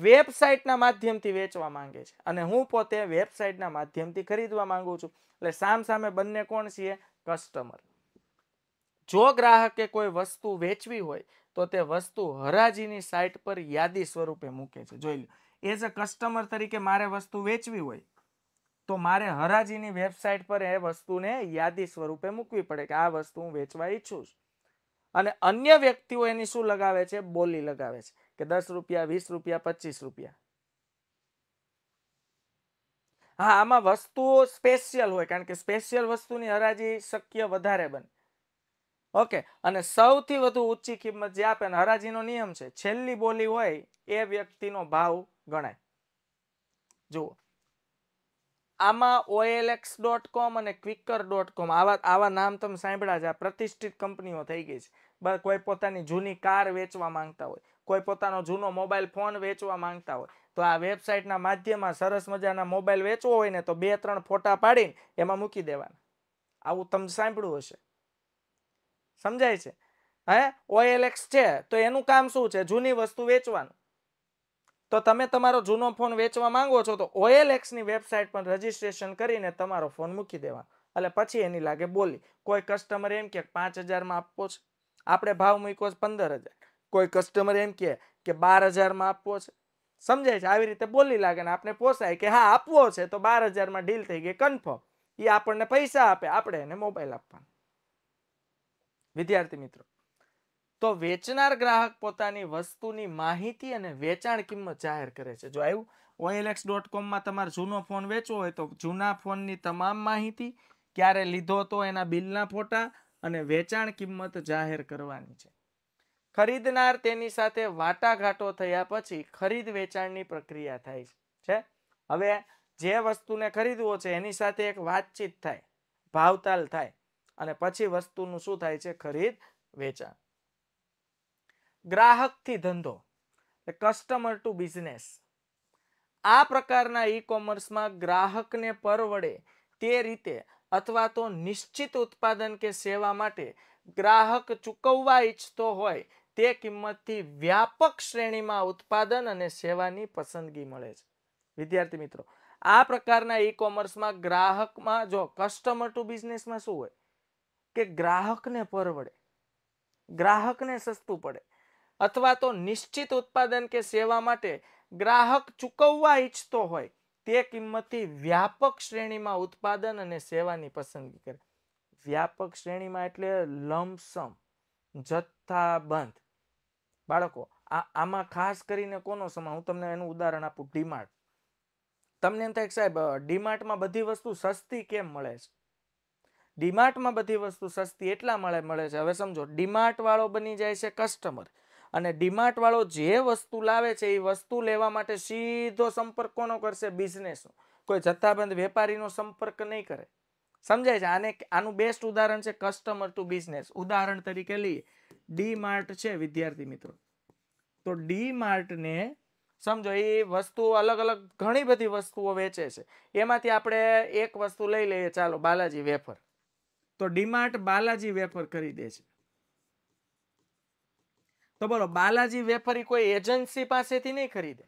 A: વેબસાઇટના માધ્યમથી વેચવા માંગે છે અને હું પોતે વેબસાઇટના માધ્યમથી ખરીદવા માંગુ છું એટલે સામ સામે બંને કોણ છીએ કસ્ટમર જો ગ્રાહકે કોઈ વસ્તુ વેચવી હોય તો તે વસ્તુ હરાજીની સાઇટ પર યાદી સ્વરૂપે મૂકે છે જોઈ લો એઝ અ કસ્ટમર તરીકે મારે વસ્તુ વેચવી હોય તો મારે હરાજીની વેબસાઇટ પર એ વસ્તુને યાદી સ્વરૂપે મૂકવી પડે કે આ વસ્તુ હું વેચવા ઈચ્છું છું અને અન્ય વ્યક્તિઓ એની શું લગાવે છે બોલી લગાવે છે કે દસ રૂપિયા વીસ રૂપિયા પચીસ રૂપિયા હા આમાં વસ્તુઓ સ્પેશિયલ હોય કારણ કે સ્પેશિયલ વસ્તુની હરાજી શક્ય વધારે બને ઓકે અને સૌથી વધુ ઊંચી કિંમત જે આપે ને હરાજીનો નિયમ છે છેલ્લી બોલી હોય એ વ્યક્તિનો ભાવ ગણાય જુઓ આમાં ઓએલએક્સ ડોટ કોમ અને ક્વિકર ડોટ કોમ આવા આવા નામ તમે સાંભળ્યા છે આ પ્રતિષ્ઠિત કંપનીઓ થઈ ગઈ છે બસ કોઈ પોતાની જૂની કાર વેચવા માંગતા હોય કોઈ પોતાનો જૂનો મોબાઈલ ફોન વેચવા માંગતા હોય તો આ વેબસાઇટના માધ્યમમાં સરસ મજાના મોબાઈલ વેચવો હોય ને તો બે ત્રણ ફોટા પાડીને એમાં મૂકી દેવાના આવું તમે સાંભળ્યું હશે સમજાય છે હે ઓએલએક્સ છે તો એનું કામ શું છે જૂની વસ્તુ વેચવાનું તો તમે તમારો જૂનો ફોન વેચવા માંગો છો તો ઓએલ ઓએલએક્સની વેબસાઇટ પર રજીસ્ટ્રેશન કરીને તમારો ફોન મૂકી દેવા એટલે પછી એની લાગે બોલી કોઈ કસ્ટમર એમ કે પાંચ હજારમાં આપવો છે આપણે ભાવ મૂક્યો છે પંદર હજાર કોઈ કસ્ટમર એમ કે કે બાર હજારમાં આપવો છે સમજાય છે આવી રીતે બોલી લાગે ને આપણે પોસાય કે હા આપવો છે તો બાર હજારમાં ડીલ થઈ ગઈ કન્ફર્મ એ આપણને પૈસા આપે આપણે એને મોબાઈલ આપવાનો વિદ્યાર્થી મિત્રો તો વેચનાર ગ્રાહક પોતાની વસ્તુની માહિતી અને વેચાણ કિંમત જાહેર કરે છે જો આવ્યું ઓએલએક્સ ડોટ કોમમાં તમારે જૂનો ફોન વેચવો હોય તો જૂના ફોનની તમામ માહિતી ક્યારે લીધો તો એના બિલના ફોટા અને વેચાણ કિંમત જાહેર કરવાની છે ખરીદનાર તેની સાથે વાટાઘાટો થયા પછી ખરીદ વેચાણની પ્રક્રિયા થાય છે હવે જે વસ્તુને ખરીદવો છે એની સાથે એક વાતચીત થાય ભાવતાલ થાય અને પછી વસ્તુનું શું થાય છે ખરીદ વેચાણ ગ્રાહકથી ધંધો કસ્ટમર ટુ બિઝનેસ આ પ્રકારના ઈ કોમર્સમાં ગ્રાહકને પરવડે તે રીતે અથવા તો નિશ્ચિત ઉત્પાદન કે સેવા માટે ગ્રાહક ચૂકવવા ઈચ્છતો હોય તે કિંમતથી વ્યાપક શ્રેણીમાં ઉત્પાદન અને સેવાની પસંદગી મળે છે વિદ્યાર્થી મિત્રો આ પ્રકારના ઈ કોમર્સમાં ગ્રાહકમાં જો કસ્ટમર ટુ બિઝનેસમાં શું હોય કે ગ્રાહકને પરવડે ગ્રાહકને સસ્તું પડે અથવા તો નિશ્ચિત ઉત્પાદન કે સેવા માટે ગ્રાહક ચૂકવવા ઈચ્છતો હોય તે કિંમતથી વ્યાપક શ્રેણીમાં ઉત્પાદન અને સેવાની પસંદગી કરે વ્યાપક શ્રેણીમાં એટલે લમસમ જથ્થાબંધ બાળકો આ આમાં ખાસ કરીને કોનો સમા હું તમને એનું ઉદાહરણ આપું ડીમાર્ટ તમને એમ થાય સાહેબ ડીમાર્ટમાં બધી વસ્તુ સસ્તી કેમ મળે છે ડીમાર્ટમાં બધી વસ્તુ સસ્તી એટલા મળે મળે છે હવે સમજો ડીમાર્ટ વાળો બની જાય છે કસ્ટમર અને ડીમાર્ટવાળો જે વસ્તુ લાવે છે એ વસ્તુ લેવા માટે સીધો સંપર્ક કોનો કરશે બિઝનેસનો કોઈ જથ્થાબંધ વેપારીનો સંપર્ક નહીં કરે સમજાય છે આને આનું બેસ્ટ ઉદાહરણ છે કસ્ટમર ટુ બિઝનેસ ઉદાહરણ તરીકે લઈએ ડીમાર્ટ છે વિદ્યાર્થી મિત્રો તો ડીમાર્ટને સમજો એ વસ્તુઓ અલગ અલગ ઘણી બધી વસ્તુઓ વેચે છે એમાંથી આપણે એક વસ્તુ લઈ લઈએ ચાલો બાલાજી વેફર તો ડીમાર્ટ બાલાજી વેફર કરી દે છે તો બોલો બાલાજી વેફર એ કોઈ એજન્સી પાસેથી નહીં ખરીદે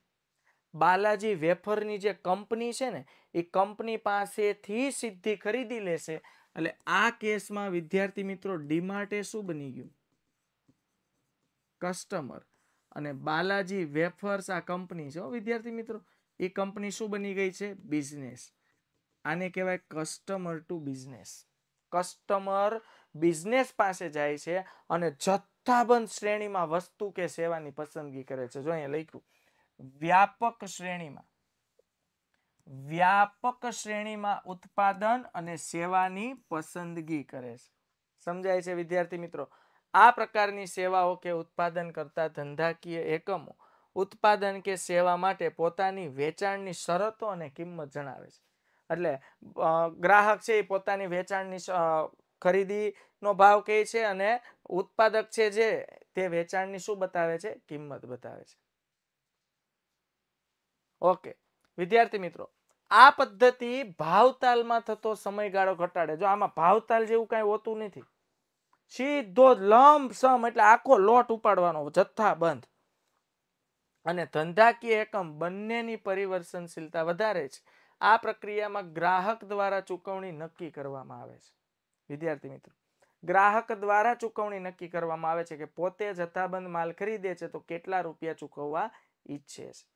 A: બાલાજી વેફરની જે કંપની છે ને એ કંપની પાસેથી સીધી ખરીદી લેશે એટલે આ કેસમાં વિદ્યાર્થી મિત્રો ડીમાર્ટે શું બની ગયું કસ્ટમર અને બાલાજી વેફર્સ આ કંપની છે વિદ્યાર્થી મિત્રો એ કંપની શું બની ગઈ છે બિઝનેસ આને કહેવાય customer to business customer business પાસે જાય છે અને જત જથ્થાબંધ શ્રેણીમાં વસ્તુ કે સેવાની પસંદગી કરે છે જો અહીંયા લખ્યું વ્યાપક શ્રેણીમાં વ્યાપક શ્રેણીમાં ઉત્પાદન અને સેવાની પસંદગી કરે છે સમજાય છે વિદ્યાર્થી મિત્રો આ પ્રકારની સેવાઓ કે ઉત્પાદન કરતા ધંધાકીય એકમો ઉત્પાદન કે સેવા માટે પોતાની વેચાણની શરતો અને કિંમત જણાવે છે એટલે ગ્રાહક છે એ પોતાની વેચાણની ખરીદીનો ભાવ કહે છે અને ઉત્પાદક છે જે તે વેચાણની શું બતાવે છે કિંમત બતાવે છે ઓકે વિદ્યાર્થી મિત્રો આ પદ્ધતિ ભાવતાલમાં થતો સમયગાળો ઘટાડે જો આમાં ભાવતાલ જેવું કાંઈ હોતું નથી સીધો લંબ સમ એટલે આખો લોટ ઉપાડવાનો જથ્થા બંધ અને ધંધાકીય એકમ બંનેની પરિવર્તનશીલતા વધારે છે આ પ્રક્રિયામાં ગ્રાહક દ્વારા ચૂકવણી નક્કી કરવામાં આવે છે વિદ્યાર્થી મિત્રો ગ્રાહક દ્વારા ચૂકવણી નક્કી કરવામાં આવે છે કે પોતે જથ્થાબંધ માલ ખરીદે છે તો કેટલા રૂપિયા ચૂકવવા ઈચ્છે છે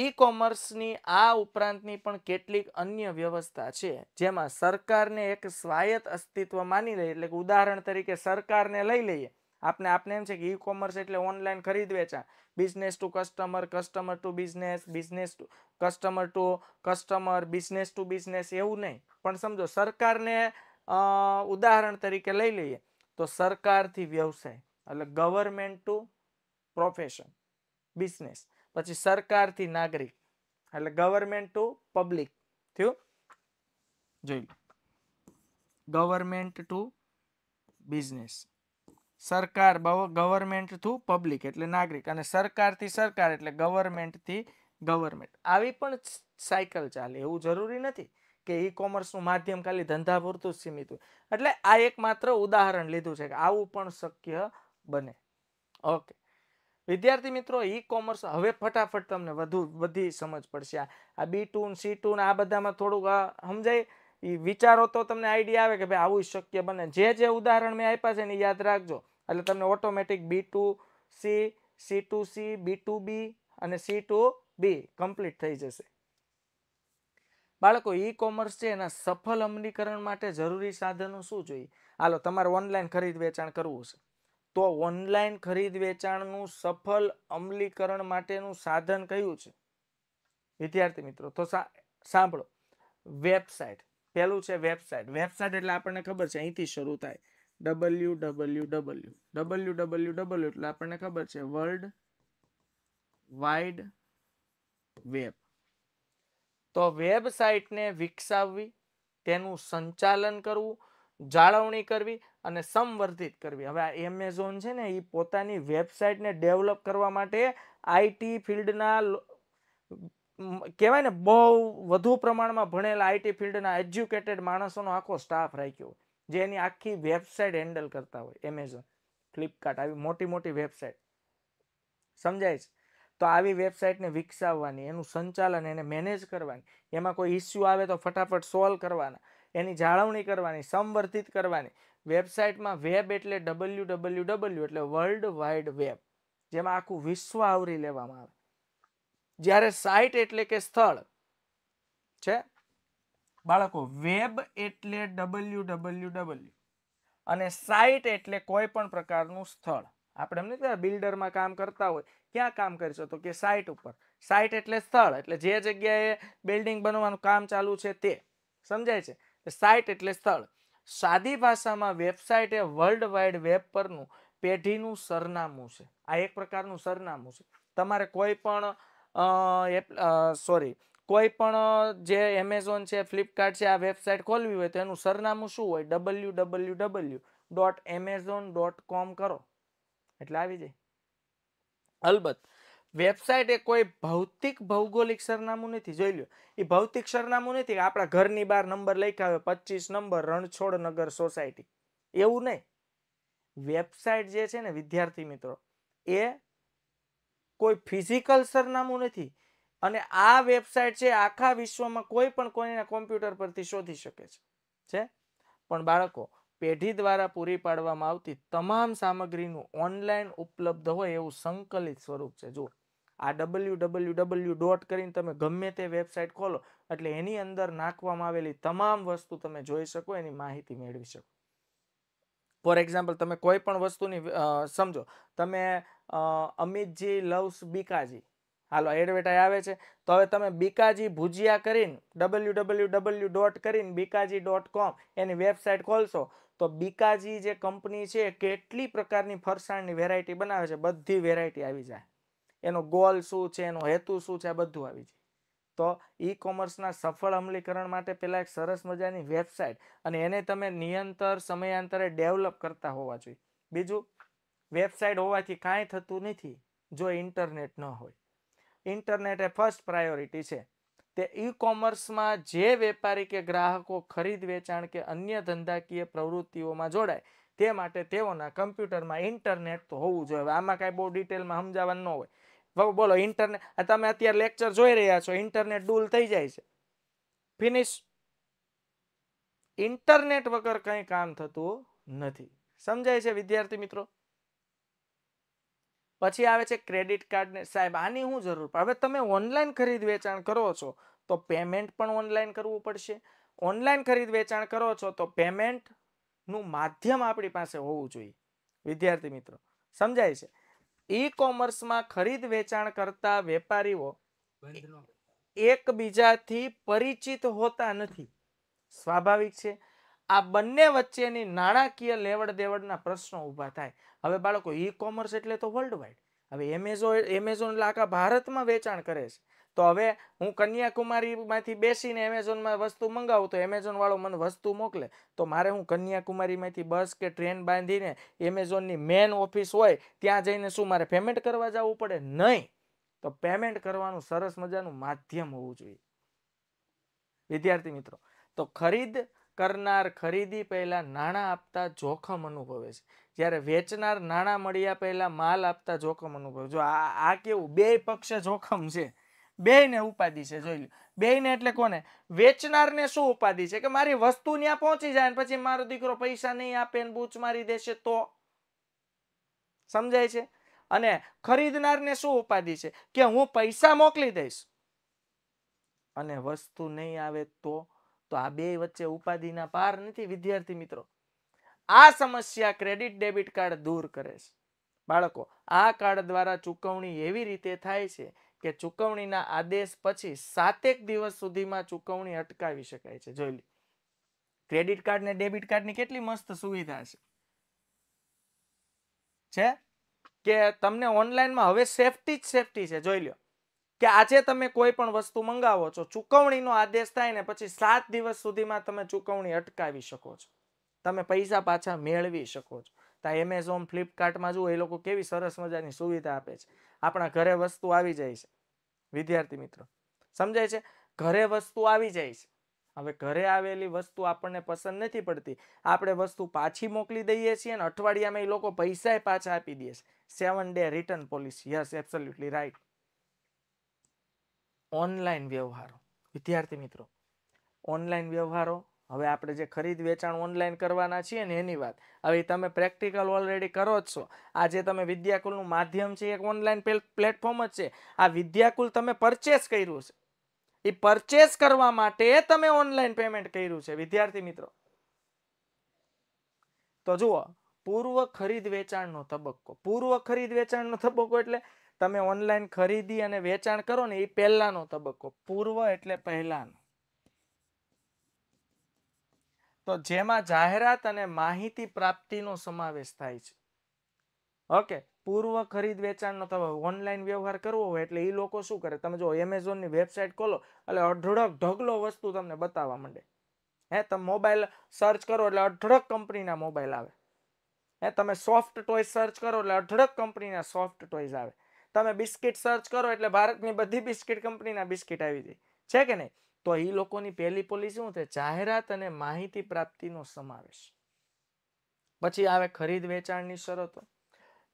A: ઈ કોમર્સની આ ઉપરાંતની પણ કેટલીક અન્ય વ્યવસ્થા છે જેમાં સરકારને એક સ્વાયત અસ્તિત્વ માની લઈએ એટલે કે ઉદાહરણ તરીકે સરકારને લઈ લઈએ આપને આપને એમ છે કે ઈ કોમર્સ એટલે ઓનલાઈન ખરીદ વેચાણ business to customer customer to business business to customer to customer business to business એવું નહીં પણ સમજો સરકારને ઉદાહરણ તરીકે લઈ લઈએ તો સરકારથી વ્યવસાય એટલે ગવર્મેન્ટ ટુ પ્રોફેશન બિઝનેસ પછી સરકારથી નાગરિક એટલે ગવર્મેન્ટ ટુ પબ્લિક થયું જોઈ ગવર્મેન્ટ ટુ બિઝનેસ સરકાર ગવર્મેન્ટ થ્રુ પબ્લિક એટલે નાગરિક અને સરકારથી સરકાર એટલે ગવર્મેન્ટથી ગવર્મેન્ટ આવી પણ સાયકલ ચાલે એવું જરૂરી નથી કે ઈ કોમર્સનું માધ્યમ ખાલી ધંધા પૂરતું જ સીમિત હોય એટલે આ એકમાત્ર ઉદાહરણ લીધું છે કે આવું પણ શક્ય બને ઓકે વિદ્યાર્થી મિત્રો ઈ કોમર્સ હવે ફટાફટ તમને વધુ બધી સમજ પડશે આ બી ટુ સી ટુ આ બધામાં થોડુંક સમજાય એ વિચારો તો તમને આઈડિયા આવે કે ભાઈ આવું શક્ય બને જે જે ઉદાહરણ મેં આપ્યા છે ને યાદ રાખજો એટલે તમને automatic B to C C to C B to B અને સી ટુ બી કમ્પ્લીટ થઈ જશે બાળકો ઈ કોમર્સ છે એના સફળ અમલીકરણ માટે જરૂરી સાધનો શું જોઈએ હાલો તમારે ઓનલાઈન ખરીદ વેચાણ કરવું છે તો ઓનલાઈન ખરીદ વેચાણનું સફળ અમલીકરણ માટેનું સાધન કયું છે વિદ્યાર્થી મિત્રો તો સાંભળો વેબસાઇટ પહેલું છે વેબસાઇટ વેબસાઇટ એટલે આપણને ખબર છે અહીંથી શરૂ થાય W W W W W W એટલે આપણને ખબર છે વર્લ્ડ વાઇડ વેબ તો વેબસાઇટને વિકસાવવી તેનું સંચાલન કરવું જાળવણી કરવી અને સંવર્ધિત કરવી હવે આ એમેઝોન છે ને એ પોતાની વેબસાઇટને ડેવલપ કરવા માટે આઈટી ફિલ્ડના કહેવાય ને બહુ વધુ પ્રમાણમાં ભણેલા આઈટી ફિલ્ડના એજ્યુકેટેડ માણસોનો આખો સ્ટાફ રાખ્યો જેની આખી વેબસાઇટ હેન્ડલ કરતા હોય એમેઝોન ફ્લિપકાર્ટ આવી મોટી મોટી વેબસાઇટ સમજાય છે તો આવી વેબસાઇટને વિકસાવવાની એનું સંચાલન એને મેનેજ કરવાની એમાં કોઈ ઇસ્યુ આવે તો ફટાફટ સોલ્વ કરવાના એની જાળવણી કરવાની સંવર્ધિત કરવાની વેબસાઇટમાં વેબ એટલે ડબલ્યુ ડબલ્યુ ડબલ્યુ એટલે વર્લ્ડ વાઇડ વેબ જેમાં આખું વિશ્વ આવરી લેવામાં આવે જ્યારે સાઇટ એટલે કે સ્થળ છે બાળકો વેબ એટલે ડબલ્યુ ડબલ્યુ ડબલ્યુ અને સાઇટ એટલે કોઈ પણ પ્રકારનું સ્થળ આપણે એમ નહીં બિલ્ડરમાં કામ કરતા હોય ક્યાં કામ કરી તો કે સાઇટ ઉપર સાઇટ એટલે સ્થળ એટલે જે જગ્યાએ બિલ્ડિંગ બનવાનું કામ ચાલુ છે તે સમજાય છે સાઇટ એટલે સ્થળ સાદી ભાષામાં વેબસાઇટ એ વર્લ્ડ વાઇડ વેબ પરનું પેઢીનું સરનામું છે આ એક પ્રકારનું સરનામું છે તમારે કોઈ પણ સોરી કોઈ પણ જે એમેઝોન છે ફ્લિપકાર્ટ છે આ વેબસાઇટ ખોલવી હોય તો એનું સરનામું શું હોય W W W dot Amazon dot com કરો એટલે આવી જાય અલબત્ત વેબસાઇટ એ કોઈ ભૌતિક ભૌગોલિક સરનામું નથી જોઈ લો એ ભૌતિક સરનામું નથી આપણા ઘરની બહાર નંબર લખ્યા હોય પચીસ નંબર રણછોડ નગર સોસાયટી એવું નહીં વેબસાઇટ જે છે ને વિદ્યાર્થી મિત્રો એ કોઈ ફિઝિકલ સરનામું નથી અને આ વેબસાઇટ છે આખા વિશ્વમાં કોઈ પણ કોઈના કોમ્પ્યુટર પરથી શોધી શકે છે છે પણ બાળકો પેઢી દ્વારા પૂરી પાડવામાં આવતી તમામ સામગ્રીનું ઓનલાઈન ઉપલબ્ધ હોય એવું સંકલિત સ્વરૂપ છે જુઓ આ ડબલ્યુ ડબલ્યુ ડબલ્યુ ડોટ કરીને તમે ગમે તે વેબસાઇટ ખોલો એટલે એની અંદર નાખવામાં આવેલી તમામ વસ્તુ તમે જોઈ શકો એની માહિતી મેળવી શકો ફોર એક્ઝામ્પલ તમે કોઈ પણ વસ્તુની સમજો તમે અમિતજી લવ્સ બીકાજી હાલો એડવર્ટાઈ આવે છે તો હવે તમે બીકાજી ભુજિયા કરીને ડબલ્યુ ડબલ્યુ ડબલ્યુ ડોટ કરીને બીકાજી ડોટ કોમ એની વેબસાઇટ ખોલશો તો બીકાજી જે કંપની છે કેટલી પ્રકારની ફરસાણની વેરાયટી બનાવે છે બધી વેરાયટી આવી જાય એનો ગોલ શું છે એનો હેતુ શું છે આ બધું આવી જાય તો ઈ કોમર્સના સફળ અમલીકરણ માટે પહેલાં એક સરસ મજાની વેબસાઇટ અને એને તમે નિયંતર સમયાંતરે ડેવલપ કરતા હોવા જોઈએ બીજું વેબસાઇટ હોવાથી કાંઈ થતું નથી જો ઇન્ટરનેટ ન હોય ઇન્ટરનેટ એ ફર્સ્ટ પ્રાયોરિટી છે તે ઈ કોમર્સમાં જે વેપારી કે ગ્રાહકો ખરીદ વેચાણ કે અન્ય ધંધાકીય પ્રવૃત્તિઓમાં જોડાય તે માટે તેઓના કમ્પ્યુટરમાં ઇન્ટરનેટ તો હોવું જોઈએ આમાં કાંઈ બહુ ડિટેલમાં સમજાવવાનું ન હોય બોલો ઇન્ટરનેટ તમે અત્યારે લેક્ચર જોઈ રહ્યા છો ઇન્ટરનેટ ડૂલ થઈ જાય છે ફિનિશ ઇન્ટરનેટ વગર કંઈ કામ થતું નથી સમજાય છે વિદ્યાર્થી મિત્રો પછી આવે છે ક્રેડિટ કાર્ડને સાહેબ આની હું જરૂર હવે તમે ઓનલાઈન ખરીદ વેચાણ કરો છો તો પેમેન્ટ પણ ઓનલાઈન કરવું પડશે ઓનલાઈન ખરીદ વેચાણ કરો છો તો પેમેન્ટનું માધ્યમ આપણી પાસે હોવું જોઈએ વિદ્યાર્થી મિત્રો સમજાય છે ઈ કોમર્સમાં ખરીદ વેચાણ કરતા વેપારીઓ એકબીજાથી પરિચિત હોતા નથી સ્વાભાવિક છે આ બંને વચ્ચેની નાણાકીય લેવડ દેવડના પ્રશ્નો ઊભા થાય હવે બાળકો ઈ કોમર્સ એટલે તો વર્લ્ડ વાઇડ હવે એમેઝોન એમેઝોન એટલે આખા ભારતમાં વેચાણ કરે છે તો હવે હું કન્યાકુમારીમાંથી બેસીને એમેઝોનમાં વસ્તુ મંગાવું તો એમેઝોનવાળો મને વસ્તુ મોકલે તો મારે હું કન્યાકુમારીમાંથી બસ કે ટ્રેન બાંધીને એમેઝોનની મેન ઓફિસ હોય ત્યાં જઈને શું મારે પેમેન્ટ કરવા જવું પડે નહીં તો પેમેન્ટ કરવાનું સરસ મજાનું માધ્યમ હોવું જોઈએ વિદ્યાર્થી મિત્રો તો ખરીદ કરનાર ખરીદી પહેલાં નાણાં આપતા જોખમ અનુભવે છે જ્યારે વેચનાર નાણાં મળ્યા પહેલાં માલ આપતા જોખમ અનુભવે જો આ આ કેવું બે પક્ષે જોખમ છે બેયને ઉપાધિ છે જોઈ લો બેયને એટલે કોને વેચનારને શું ઉપાધિ છે કે મારી વસ્તુ ત્યાં પહોંચી જાય ને પછી મારો દીકરો પૈસા નહીં આપે ને બૂચ મારી દેશે તો સમજાય છે અને ખરીદનારને શું ઉપાધિ છે કે હું પૈસા મોકલી દઈશ અને વસ્તુ નહીં આવે તો તો આ બે વચ્ચે ઉપાધિના પાર નથી વિદ્યાર્થી મિત્રો આ સમસ્યા ક્રેડિટ ડેબિટ કાર્ડ દૂર કરે છે બાળકો આ કાર્ડ દ્વારા ચૂકવણી એવી રીતે થાય છે કે ચૂકવણીના આદેશ પછી સાતેક દિવસ સુધીમાં ચૂકવણી અટકાવી શકાય છે જોઈ લો ક્રેડિટ કાર્ડ ને ડેબિટ કાર્ડની કેટલી મસ્ત સુવિધા છે છે કે તમને ઓનલાઈનમાં હવે સેફટી જ સેફટી છે જોઈ લો કે આજે તમે કોઈ પણ વસ્તુ મંગાવો છો ચુકવણીનો આદેશ થાય ને પછી સાત દિવસ સુધીમાં તમે ચુકવણી અટકાવી શકો છો તમે પૈસા પાછા મેળવી શકો છો ત્યાં એમેઝોન ફ્લિપકાર્ટમાં જુઓ એ લોકો કેવી સરસ મજાની સુવિધા આપે છે આપણા ઘરે વસ્તુ આવી જાય છે વિદ્યાર્થી મિત્રો સમજાય છે ઘરે વસ્તુ આવી જાય છે હવે ઘરે આવેલી વસ્તુ આપણને પસંદ નથી પડતી આપણે વસ્તુ પાછી મોકલી દઈએ છીએ અને અઠવાડિયામાં એ લોકો પૈસા પાછા આપી દે છે seven day return policy yes absolutely right online વ્યવહારો વિદ્યાર્થી મિત્રો ઓનલાઈન વ્યવહારો હવે આપણે જે ખરીદ વેચાણ ઓનલાઈન કરવાના છીએ ને એની વાત હવે તમે પ્રેક્ટિકલ ઓલરેડી કરો જ છો આ જે તમે વિદ્યાકુલનું માધ્યમ છે એક ઓનલાઈન પ્લેટફોર્મ જ છે આ વિદ્યાકુલ તમે પરચેસ કર્યું છે એ પરચેસ કરવા માટે તમે ઓનલાઈન પેમેન્ટ કર્યું છે વિદ્યાર્થી મિત્રો તો જુઓ પૂર્વ ખરીદ વેચાણનો તબક્કો પૂર્વ ખરીદ વેચાણનો તબક્કો એટલે તમે ઓનલાઈન ખરીદી અને વેચાણ કરો ને એ પહેલાંનો તબક્કો પૂર્વ એટલે પહેલાંનો તો જેમાં જાહેરાત અને માહિતી પ્રાપ્તિનો સમાવેશ થાય છે ઓકે પૂર્વ ખરીદ વેચાણનો તબક્કો ઓનલાઈન વ્યવહાર કરવો હોય એટલે એ લોકો શું કરે તમે જો એમેઝોનની વેબસાઇટ ખોલો એટલે અઢળક ઢગલો વસ્તુ તમને બતાવવા માંડે હે તમે મોબાઈલ સર્ચ કરો એટલે અઢળક કંપનીના મોબાઈલ આવે હે તમે સોફ્ટ ટોય સર્ચ કરો એટલે અઢળક કંપનીના સોફ્ટ ટોયઝ આવે તમે બિસ્કિટ સર્ચ કરો એટલે ભારતની બધી બિસ્કિટ કંપનીના બિસ્કિટ આવી જાય છે કે નહીં તો એ લોકોની પહેલી પોલિસી શું છે જાહેરાત અને માહિતી પ્રાપ્તિનો સમાવેશ પછી આવે ખરીદ વેચાણની શરતો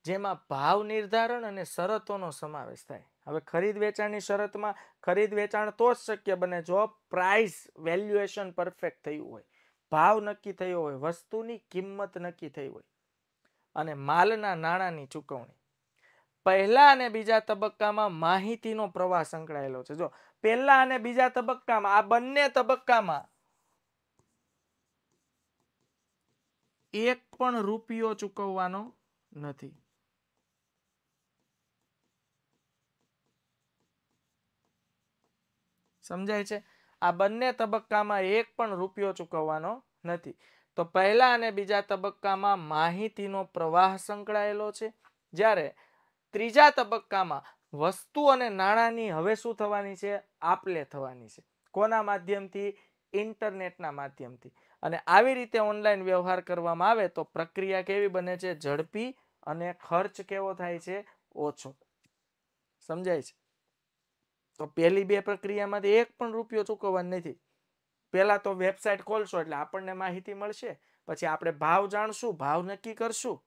A: જેમાં ભાવ નિર્ધારણ અને શરતોનો સમાવેશ થાય હવે ખરીદ વેચાણની શરતમાં ખરીદ વેચાણ તો જ શક્ય બને જો પ્રાઇસ વેલ્યુએશન પરફેક્ટ થયું હોય ભાવ નક્કી થયો હોય વસ્તુની કિંમત નક્કી થઈ હોય અને માલના નાણાંની ચૂકવણી પહેલા અને બીજા તબક્કામાં માહિતીનો પ્રવાહ સંકળાયેલો છે જો પહેલા અને બીજા તબક્કામાં આ બંને તબક્કામાં એક પણ રૂપિયો ચૂકવવાનો નથી સમજાય છે આ બંને તબક્કામાં એક પણ રૂપિયો ચૂકવવાનો નથી તો પહેલા અને બીજા તબક્કામાં માહિતીનો પ્રવાહ સંકળાયેલો છે જ્યારે ત્રીજા તબક્કામાં વસ્તુ અને નાણાંની હવે શું થવાની છે આપલે થવાની છે કોના માધ્યમથી ઇન્ટરનેટના માધ્યમથી અને આવી રીતે ઓનલાઈન વ્યવહાર કરવામાં આવે તો પ્રક્રિયા કેવી બને છે ઝડપી અને ખર્ચ કેવો થાય છે ઓછો સમજાય છે તો પહેલી બે પ્રક્રિયામાંથી એક પણ રૂપિયો ચૂકવવાનો નથી પહેલાં તો વેબસાઇટ ખોલશો એટલે આપણને માહિતી મળશે પછી આપણે ભાવ જાણશું ભાવ નક્કી કરશું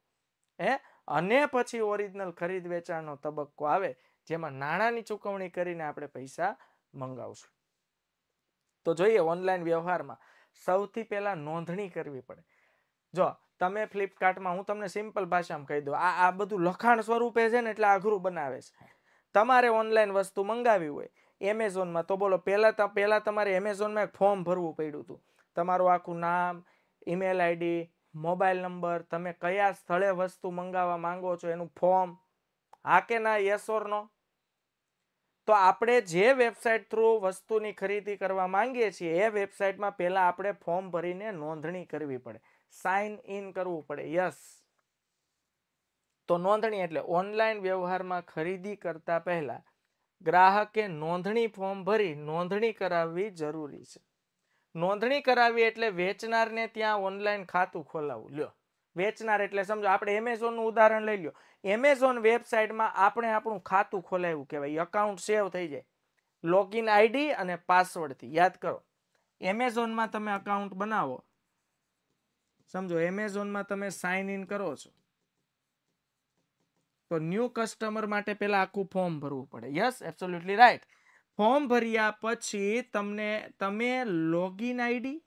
A: હે અને પછી ઓરિજિનલ ખરીદ વેચાણનો તબક્કો આવે જેમાં નાણાંની ચૂકવણી કરીને આપણે પૈસા મંગાવશું તો જોઈએ ઓનલાઈન વ્યવહારમાં સૌથી પહેલાં નોંધણી કરવી પડે જો તમે ફ્લિપકાર્ટમાં હું તમને સિમ્પલ ભાષામાં કહી દઉં આ આ બધું લખાણ સ્વરૂપે છે ને એટલે આઘરું બનાવે છે તમારે ઓનલાઈન વસ્તુ મંગાવી હોય એમેઝોનમાં તો બોલો પહેલાં પહેલાં તમારે એમેઝોનમાં એક ફોર્મ ભરવું પડ્યું હતું તમારું આખું નામ ઈમેલ આઈડી મોબાઈલ નંબર તમે કયા સ્થળે વસ્તુ મંગાવવા માંગો છો એનું ફોર્મ હા કે ના યસ ઓર તો આપણે જે વેબસાઇટ થ્રુ વસ્તુની ખરીદી કરવા માંગીએ છીએ એ વેબસાઇટમાં પહેલાં આપણે ફોર્મ ભરીને નોંધણી કરવી પડે સાઇન ઇન કરવું પડે યસ તો નોંધણી એટલે ઓનલાઈન વ્યવહારમાં ખરીદી કરતા પહેલાં ગ્રાહકે નોંધણી ફોર્મ ભરી નોંધણી કરાવવી જરૂરી છે નોંધણી કરાવી એટલે વેચનારને ત્યાં ઓનલાઈન ખાતું ખોલાવું લ્યો વેચનાર એટલે સમજો આપણે એમેઝોનનું ઉદાહરણ લઈ લ્યો એમેઝોન વેબસાઇટમાં આપણે આપણું ખાતું ખોલાવ્યું કહેવાય અકાઉન્ટ સેવ થઈ જાય લોગિન આઈડી અને પાસવર્ડથી યાદ કરો એમેઝોનમાં તમે અકાઉન્ટ બનાવો સમજો એમેઝોનમાં તમે સાઇન ઇન કરો છો તો ન્યૂ કસ્ટમર માટે પહેલાં આખું ફોર્મ ભરવું પડે યસ એબ્સોલ્યુટલી રાઈટ ફોર્મ ભર્યા પછી તમને તમે લોગિન આઈડી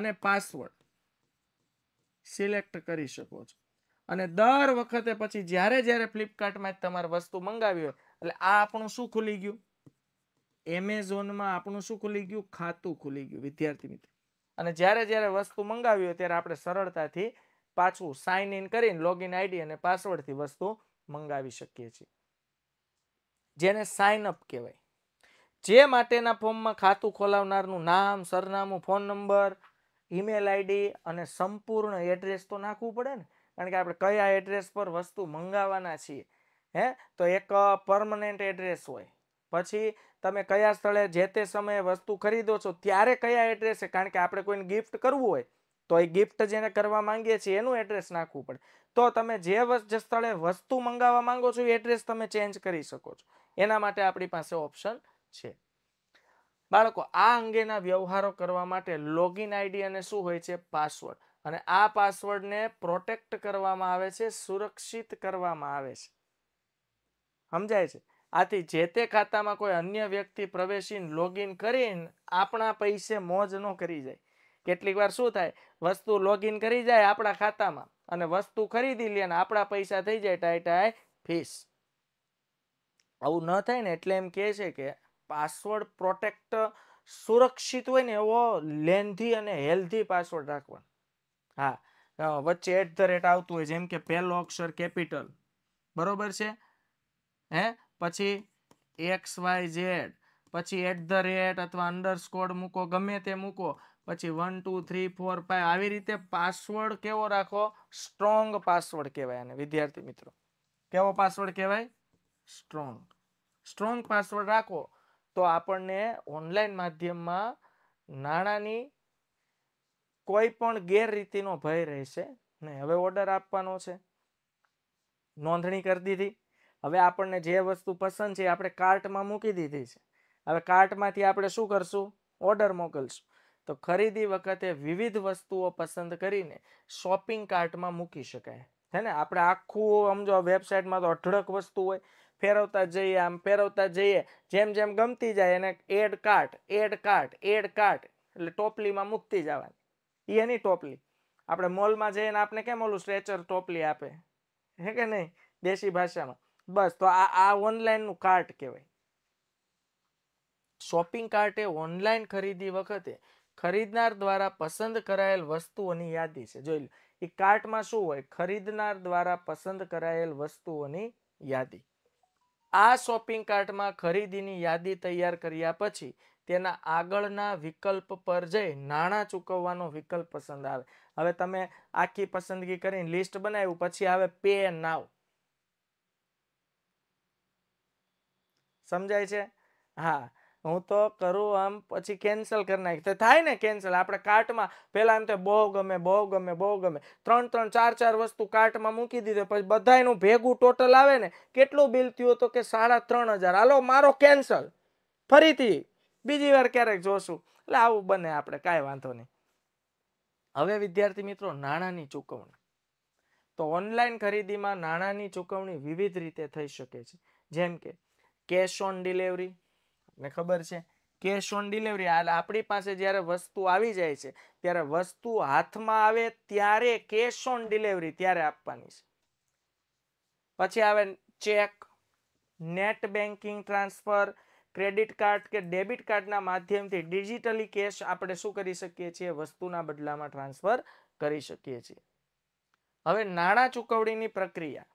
A: અને પાસવર્ડ સિલેક્ટ કરી શકો છો અને દર વખતે પછી જ્યારે જ્યારે ફ્લિપકાર્ટમાં તમારે વસ્તુ મંગાવી હોય એટલે આ આપણું શું ખુલી ગયું એમેઝોનમાં આપણું શું ખુલી ગયું ખાતું ખુલી ગયું વિદ્યાર્થી મિત્રો અને જ્યારે જ્યારે વસ્તુ મંગાવી હોય ત્યારે આપણે સરળતાથી પાછું સાઇન ઇન કરીને લોગિન આઈડી અને પાસવર્ડથી વસ્તુ મંગાવી શકીએ છીએ જેને સાઇન અપ કહેવાય જે માટેના ફોર્મમાં ખાતું ખોલાવનારનું નામ સરનામું ફોન નંબર ઈમેલ આઈડી અને સંપૂર્ણ એડ્રેસ તો નાખવું પડે ને કારણ કે આપણે કયા એડ્રેસ પર વસ્તુ મંગાવવાના છીએ હે તો એક પરમનન્ટ એડ્રેસ હોય પછી તમે કયા સ્થળે જે તે સમયે વસ્તુ ખરીદો છો ત્યારે કયા એડ્રેસે કારણ કે આપણે કોઈને ગિફ્ટ કરવું હોય તો એ ગિફ્ટ જેને કરવા માંગીએ છીએ એનું એડ્રેસ નાખવું પડે તો તમે જે સ્થળે વસ્તુ મંગાવવા માંગો છો એ એડ્રેસ તમે ચેન્જ કરી શકો છો એના માટે આપણી પાસે ઓપ્શન છે બાળકો આ અંગેના વ્યવહારો કરવા માટે લોગિન આઈડી અને શું હોય છે પાસવર્ડ અને આ પાસવર્ડને પ્રોટેક્ટ કરવામાં આવે છે સુરક્ષિત કરવામાં આવે છે સમજાય છે આથી જે તે ખાતામાં કોઈ અન્ય વ્યક્તિ પ્રવેશીને લોગિન કરીને આપણા પૈસે મોજ ન કરી જાય કેટલીક વાર શું થાય વસ્તુ લોગિન કરી જાય આપણા ખાતામાં અને વસ્તુ ખરીદી લે અને આપણા પૈસા થઈ જાય ટાઈ ટાઈ ફીસ આવું ન થાય ને એટલે એમ કહે છે કે પાસવર્ડ પ્રોટેક્ટ સુરક્ષિત હોય ને એવો લેન્ધી અને હેલ્ધી પાસવર્ડ રાખવાનો હા વચ્ચે એટ ધ રેટ આવતું હોય જેમ કે પહેલો અક્ષર કેપિટલ બરોબર છે હે પછી એક્સ વાય ઝેડ પછી એટ ધ રેટ અથવા અંડરસ્કોર મૂકો ગમે તે મૂકો પછી one two three four five આવી રીતે પાસવર્ડ કેવો રાખો સ્ટ્રોંગ પાસવર્ડ કહેવાય અને વિદ્યાર્થી મિત્રો કેવો પાસવર્ડ કહેવાય સ્ટ્રોંગ સ્ટ્રોંગ પાસવર્ડ રાખો તો આપણને ઓનલાઈન માધ્યમમાં નાણાંની કોઈ પણ ગેરરીતિનો ભય રહેશે ને હવે ઓર્ડર આપવાનો છે નોંધણી કરી દીધી હવે આપણને જે વસ્તુ પસંદ છે આપણે કાર્ટમાં મૂકી દીધી છે હવે કાર્ટમાંથી આપણે શું કરશું ઓર્ડર મોકલશું તો ખરીદી વખતે વિવિધ વસ્તુઓ પસંદ કરીને શોપિંગ કાર્ટમાં મૂકી શકાય હે ને આપણે આખું સમજો વેબસાઇટમાં તો અઢળક વસ્તુ હોય ફેરવતા જઈએ આમ ફેરવતા જઈએ જેમ જેમ ગમતી જાય એને એડ કાટ એડ કાટ એડ કાટ એટલે ટોપલીમાં મૂકતી જવાની એની ટોપલી આપણે મોલમાં જઈને આપણે કેમ ઓલું સ્ટ્રેચર ટોપલી આપે હે કે નહીં દેશી ભાષામાં બસ તો આ આ ઓનલાઈનનું કાર્ટ કહેવાય શોપિંગ કાર્ટ એ ઓનલાઈન ખરીદી વખતે ખરીદનાર દ્વારા પસંદ કરાયેલ વસ્તુઓની યાદી છે જોઈ લો એ કાર્ટમાં શું હોય ખરીદનાર દ્વારા પસંદ કરાયેલ વસ્તુઓની યાદી આ શોપિંગ કાર્ટમાં ખરીદીની યાદી તૈયાર કર્યા પછી તેના આગળના વિકલ્પ પર જઈ નાણાં ચૂકવવાનો વિકલ્પ પસંદ આવે હવે તમે આખી પસંદગી કરીને લિસ્ટ બનાવ્યું પછી આવે પે નાવ સમજાય છે હા હું તો કરું આમ પછી કેન્સલ કરી નાખી થાય ને કેન્સલ આપણે કાર્ટમાં પહેલાં એમ તો બહુ ગમે બહુ ગમે બહુ ગમે ત્રણ ત્રણ ચાર ચાર વસ્તુ કાર્ટમાં મૂકી દીધો પછી બધાનું ભેગું ટોટલ આવે ને કેટલું બિલ થયું હતું કે સાડા ત્રણ હજાર હાલો મારો કેન્સલ ફરીથી બીજી વાર ક્યારેક જોશું એટલે આવું બને આપણે કાંઈ વાંધો નહીં હવે વિદ્યાર્થી મિત્રો નાણાંની ચૂકવણી તો ઓનલાઈન ખરીદીમાં નાણાંની ચૂકવણી વિવિધ રીતે થઈ શકે છે જેમ કે કેશ ઓન ડિલિવરી ને ખબર છે કેશ ઓન ડિલિવરી આપણી પાસે જ્યારે વસ્તુ આવી જાય છે ત્યારે વસ્તુ હાથમાં આવે ત્યારે કેશ ઓન ડિલિવરી ત્યારે આપવાની છે પછી આવે check net banking transfer credit card કે ડેબિટ કાર્ડના માધ્યમથી ડિજિટલી કેશ આપણે શું કરી શકીએ છીએ વસ્તુના બદલામાં ટ્રાન્સફર કરી શકીએ છીએ હવે નાણાં ચૂકવણીની પ્રક્રિયા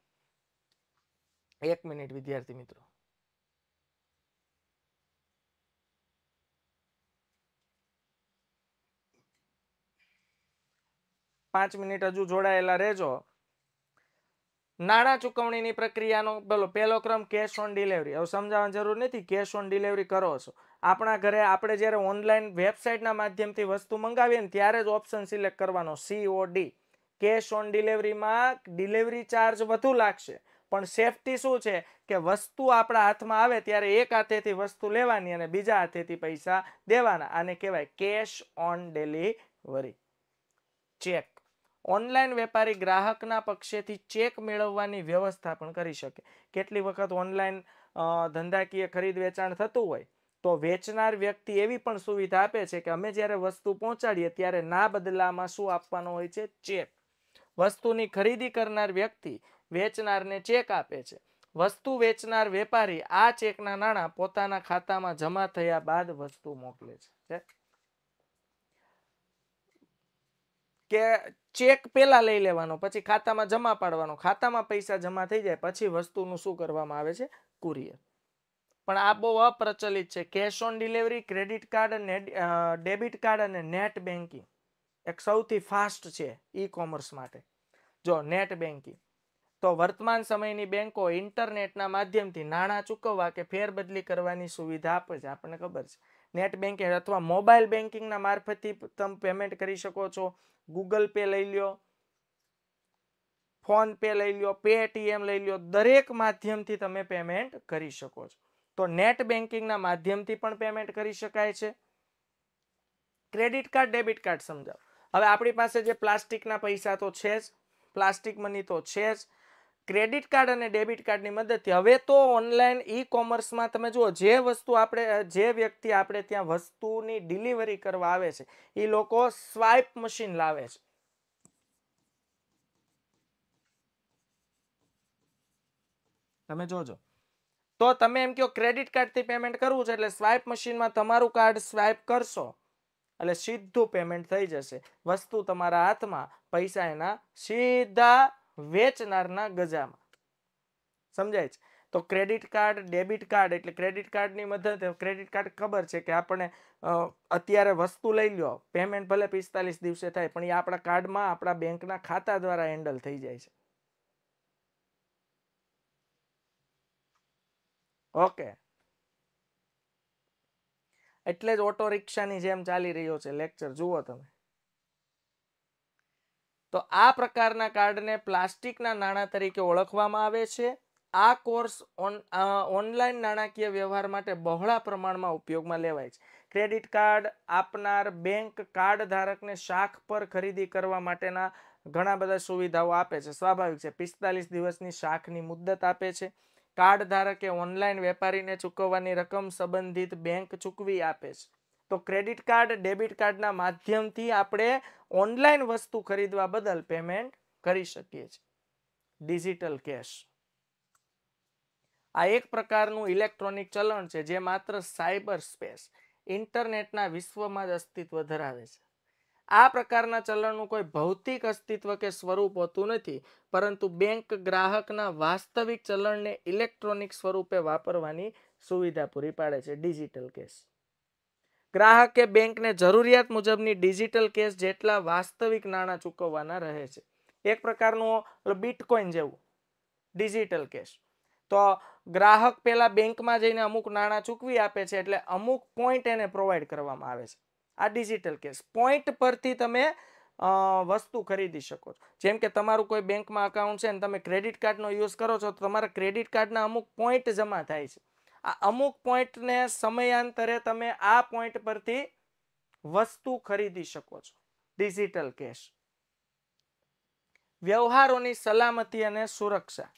A: એક મિનિટ વિદ્યાર્થી મિત્રો પાંચ મિનિટ હજુ જોડાયેલા રહેજો નાણાં ચૂકવણીની પ્રક્રિયાનો બોલો પહેલો ક્રમ કેશ ઓન ડિલિવરી હવે સમજાવવાની જરૂર નથી કેશ ઓન ડિલિવરી કરો છો આપણા ઘરે આપણે જ્યારે ઓનલાઈન વેબસાઇટના માધ્યમથી વસ્તુ મંગાવીએ ને ત્યારે જ ઓપ્શન સિલેક્ટ કરવાનો સીઓ ડી કેશ ઓન ડિલિવરીમાં ડિલિવરી ચાર્જ વધુ લાગશે પણ સેફટી શું છે કે વસ્તુ આપણા હાથમાં આવે ત્યારે એક હાથેથી વસ્તુ લેવાની અને બીજા હાથેથી પૈસા દેવાના આને કહેવાય cash on delivery check online વેપારી ગ્રાહકના પક્ષેથી ચેક મેળવવાની વ્યવસ્થા પણ કરી શકે કેટલી વખત ઓનલાઈન ધંધાકીય ખરીદ વેચાણ થતું હોય તો વેચનાર વ્યક્તિ એવી પણ સુવિધા આપે છે કે અમે જ્યારે વસ્તુ પહોંચાડીએ ત્યારે ના બદલામાં શું આપવાનો હોય છે ચેક વસ્તુની ખરીદી કરનાર વ્યક્તિ વેચનારને ચેક આપે છે વસ્તુ વેચનાર વેપારી આ ચેકના નાણાં પોતાના ખાતામાં જમા થયા બાદ વસ્તુ મોકલે છે કે ચેક પેલા લઈ લેવાનો પછી ખાતામાં જમા પાડવાનો ખાતામાં પૈસા જમા થઈ જાય પછી વસ્તુનું શું કરવામાં આવે છે કુરિયર પણ આ બહુ અપ્રચલિત છે cash on delivery credit card અને ડેબિટ કાર્ડ અને નેટ બેન્કિંગ એક સૌથી ફાસ્ટ છે ઈ કોમર્સ માટે જો નેટ બેન્કિંગ તો વર્તમાન સમયની બેન્કો ઇન્ટરનેટના માધ્યમથી નાણાં ચૂકવવા કે ફેરબદલી કરવાની સુવિધા આપે છે આપણને ખબર છે નેટ બેન્કિંગ અથવા મોબાઈલ બેન્કિંગના મારફતથી તમે પેમેન્ટ કરી શકો છો ગૂગલ પે લઈ લો ફોન પે લઈ લો પેટીએમ લઈ લો દરેક માધ્યમથી તમે પેમેન્ટ કરી શકો છો તો નેટ બેન્કિંગના માધ્યમથી પણ પેમેન્ટ કરી શકાય છે ક્રેડિટ કાર્ડ ડેબિટ કાર્ડ સમજાવો હવે આપણી પાસે જે પ્લાસ્ટિકના પૈસા તો છે જ પ્લાસ્ટિક મની તો છે જ ક્રેડિટ કાર્ડ અને ડેબિટ કાર્ડની મદદથી હવે તો ઓનલાઈન ઈ કોમર્સમાં તમે જુઓ જે વસ્તુ આપણે જે વ્યક્તિ આપણે ત્યાં વસ્તુની ડિલિવરી કરવા આવે છે એ લોકો સ્વાઇપ મશીન લાવે છે તમે જોજો તો તમે એમ કહો ક્રેડિટ કાર્ડથી પેમેન્ટ કરવું છે એટલે સ્વાઇપ મશીનમાં તમારું કાર્ડ સ્વાઇપ કરશો એટલે સીધું પેમેન્ટ થઈ જશે વસ્તુ તમારા હાથમાં પૈસા એના સીધા વેચનારના ગજામાં સમજાય છે તો ક્રેડિટ કાર્ડ ડેબિટ કાર્ડ એટલે ક્રેડિટ કાર્ડની મદદ ક્રેડિટ કાર્ડ ખબર છે કે આપણે અત્યારે વસ્તુ લઈ લો પેમેન્ટ ભલે પિસ્તાલીસ દિવસે થાય પણ એ આપણા કાર્ડમાં આપણા બેંકના ખાતા દ્વારા હેન્ડલ થઈ જાય છે ઓકે એટલે જ ઓટો રિક્ષાની જેમ ચાલી રહ્યો છે લેક્ચર જુઓ તમે તો આ પ્રકારના કાર્ડને પ્લાસ્ટિકના નાણાં તરીકે ઓળખવામાં આવે છે આ કોર્સ ઓનલાઈન નાણાકીય વ્યવહાર માટે બહોળા પ્રમાણમાં ઉપયોગમાં લેવાય છે ક્રેડિટ કાર્ડ આપનાર બેંક કાર્ડ ધારકને શાખ પર ખરીદી કરવા માટેના ઘણા બધા સુવિધાઓ આપે છે સ્વાભાવિક છે પિસ્તાલીસ દિવસની શાખની મુદ્દત આપે છે કાર્ડ ધારકે ઓનલાઈન વેપારીને ચૂકવવાની રકમ સંબંધિત બેંક ચૂકવી આપે છે તો ક્રેડિટ કાર્ડ ડેબિટ કાર્ડના માધ્યમથી આપણે ઓનલાઈન વસ્તુ ખરીદવા બદલ પેમેન્ટ કરી શકીએ છીએ ડિજિટલ કેશ આ એક પ્રકારનું ઇલેક્ટ્રોનિક ચલણ છે જે માત્ર સાયબર સ્પેસ ઇન્ટરનેટના વિશ્વમાં જ અસ્તિત્વ ધરાવે છે આ પ્રકારના ચલણનું કોઈ ભૌતિક અસ્તિત્વ કે સ્વરૂપ હોતું નથી પરંતુ બેંક ગ્રાહકના વાસ્તવિક ચલણને ઇલેક્ટ્રોનિક સ્વરૂપે વાપરવાની સુવિધા પૂરી પાડે છે ડિજિટલ કેશ ગ્રાહકે બેંકને જરૂરિયાત મુજબની ડિજિટલ કેશ જેટલા વાસ્તવિક નાણાં ચૂકવવાના રહે છે એક પ્રકારનું બિટકોઇન જેવું ડિજિટલ કેશ તો ગ્રાહક પહેલાં બેંકમાં જઈને અમુક નાણાં ચૂકવી આપે છે એટલે અમુક પોઈન્ટ એને પ્રોવાઈડ કરવામાં આવે છે આ ડિજિટલ કેશ પોઈન્ટ પરથી તમે વસ્તુ ખરીદી શકો છો જેમ કે તમારું કોઈ બેંકમાં અકાઉન્ટ છે અને તમે ક્રેડિટ કાર્ડનો યુઝ કરો છો તો તમારા ક્રેડિટ કાર્ડના અમુક પોઈન્ટ જમા થાય છે આ અમુક પોઈન્ટને સમયાંતરે તમે આ પોઈન્ટ પરથી વસ્તુ ખરીદી શકો છો ડિજિટલ કેશ વ્યવહારોની સલામતી અને સુરક્ષા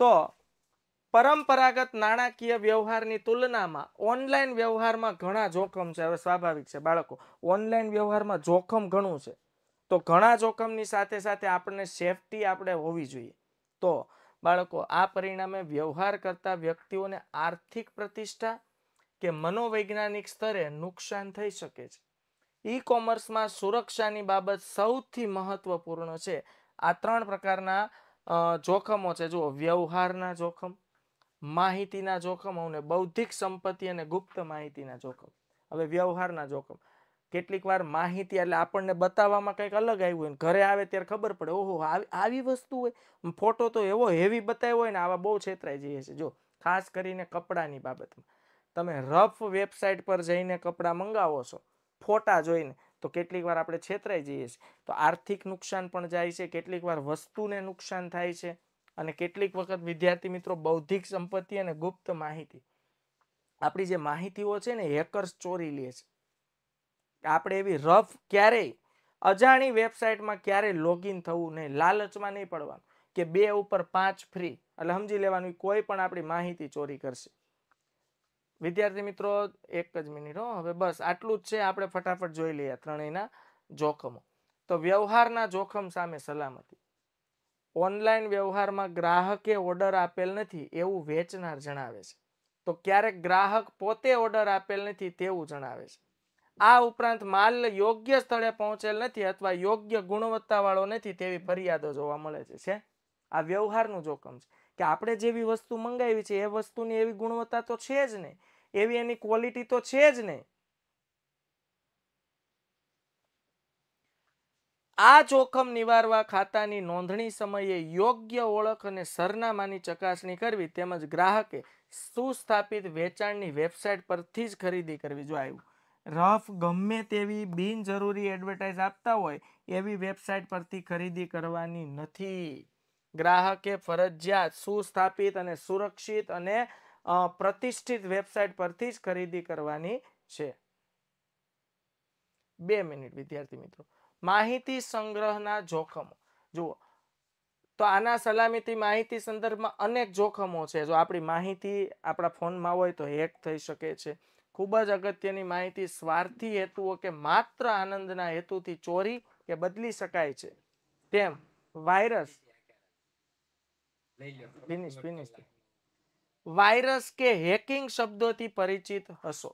A: તો પરંપરાગત નાણાકીય વ્યવહારની તુલનામાં ઓનલાઈન વ્યવહારમાં ઘણા જોખમ છે હવે સ્વાભાવિક છે બાળકો ઓનલાઈન વ્યવહારમાં જોખમ ઘણું છે તો ઘણા જોખમની સાથે સાથે આપણને સેફટી આપણે હોવી જોઈએ તો બાળકો આ પરિણામે વ્યવહાર કરતા વ્યક્તિઓને આર્થિક પ્રતિષ્ઠા કે મનોવૈજ્ઞાનિક સ્તરે નુકસાન થઈ શકે છે ઈ કોમર્સમાં સુરક્ષાની બાબત સૌથી મહત્વપૂર્ણ છે આ ત્રણ પ્રકારના જોખમો છે જુઓ વ્યવહારના જોખમ માહિતીના જોખમ અને બૌદ્ધિક સંપત્તિ અને ગુપ્ત માહિતીના જોખમ હવે વ્યવહારના જોખમ કેટલીક વાર માહિતી એટલે આપણને બતાવવામાં કંઈક અલગ આવ્યું હોય ઘરે આવે ત્યારે ખબર પડે ઓહો આવી વસ્તુ હોય ફોટો તો એવો હેવી બતાવ્યો હોય ને આવા બહુ છેતરાઈ જઈએ છે જો ખાસ કરીને કપડાની બાબતમાં તમે રફ વેબસાઇટ પર જઈને કપડાં મંગાવો છો ફોટા જોઈને તો કેટલીક વાર આપણે છેતરાઈ જઈએ છીએ તો આર્થિક નુકસાન પણ જાય છે કેટલીક વાર વસ્તુને નુકસાન થાય છે અને કેટલીક વખત વિદ્યાર્થી મિત્રો બૌદ્ધિક સંપત્તિ અને ગુપ્ત માહિતી આપણી જે માહિતીઓ છે ને હેકર્સ ચોરી લે છે આપણે એવી રફ ક્યારેય અજાણી વેબસાઇટમાં ક્યારેય લોગિન થવું નહીં લાલચમાં નહીં પડવાનું કે બે ઉપર પાંચ ફ્રી એટલે સમજી લેવાનું કોઈ પણ આપણી માહિતી ચોરી કરશે વિદ્યાર્થી મિત્રો એક જ મિનિટ હો હવે બસ આટલું જ છે આપણે ફટાફટ જોઈ લઈએ ત્રણેયના જોખમો તો વ્યવહારના જોખમ સામે સલામતી ઓનલાઈન વ્યવહારમાં ગ્રાહકે ઓર્ડર આપેલ નથી એવું વેચનાર જણાવે છે તો ક્યારેક ગ્રાહક પોતે ઓર્ડર આપેલ નથી તેવું જણાવે છે આ ઉપરાંત માલ યોગ્ય સ્થળે પહોંચેલ નથી અથવા યોગ્ય ગુણવત્તાવાળો નથી તેવી ફરિયાદો જોવા મળે છે આ વ્યવહારનું જોખમ છે કે આપણે જેવી વસ્તુ મંગાવી છે એ વસ્તુની એવી ગુણવત્તા તો છે જ નહીં એવી એની ક્વોલિટી તો છે જ નહીં આ જોખમ નિવારવા ખાતાની નોંધણી સમયે યોગ્ય ઓળખ અને સરનામાની ચકાસણી કરવી તેમજ ગ્રાહકે સુસ્થાપિત વેચાણની વેબસાઇટ પરથી જ ખરીદી કરવી જો આવ્યું રફ ગમે તેવી બિનજરૂરી એડવર્ટાઇઝ આપતા હોય એવી વેબસાઇટ પરથી ખરીદી કરવાની નથી ગ્રાહકે ફરજિયાત સુસ્થાપિત અને સુરક્ષિત અને પ્રતિષ્ઠિત વેબસાઇટ પરથી જ ખરીદી કરવાની છે બે મિનિટ વિદ્યાર્થી મિત્રો માહિતી સંગ્રહના જોખમો જુઓ તો આના સલામતી માહિતી સંદર્ભમાં અનેક જોખમો છે જો આપણી માહિતી આપણા ફોનમાં હોય તો હેક થઈ શકે છે ખૂબ જ અગત્યની માહિતી સ્વાર્થી હેતુઓ કે માત્ર આનંદના હેતુથી ચોરી કે બદલી શકાય છે તેમ વાયરસ વાયરસ કે હેકિંગ શબ્દોથી પરિચિત હશો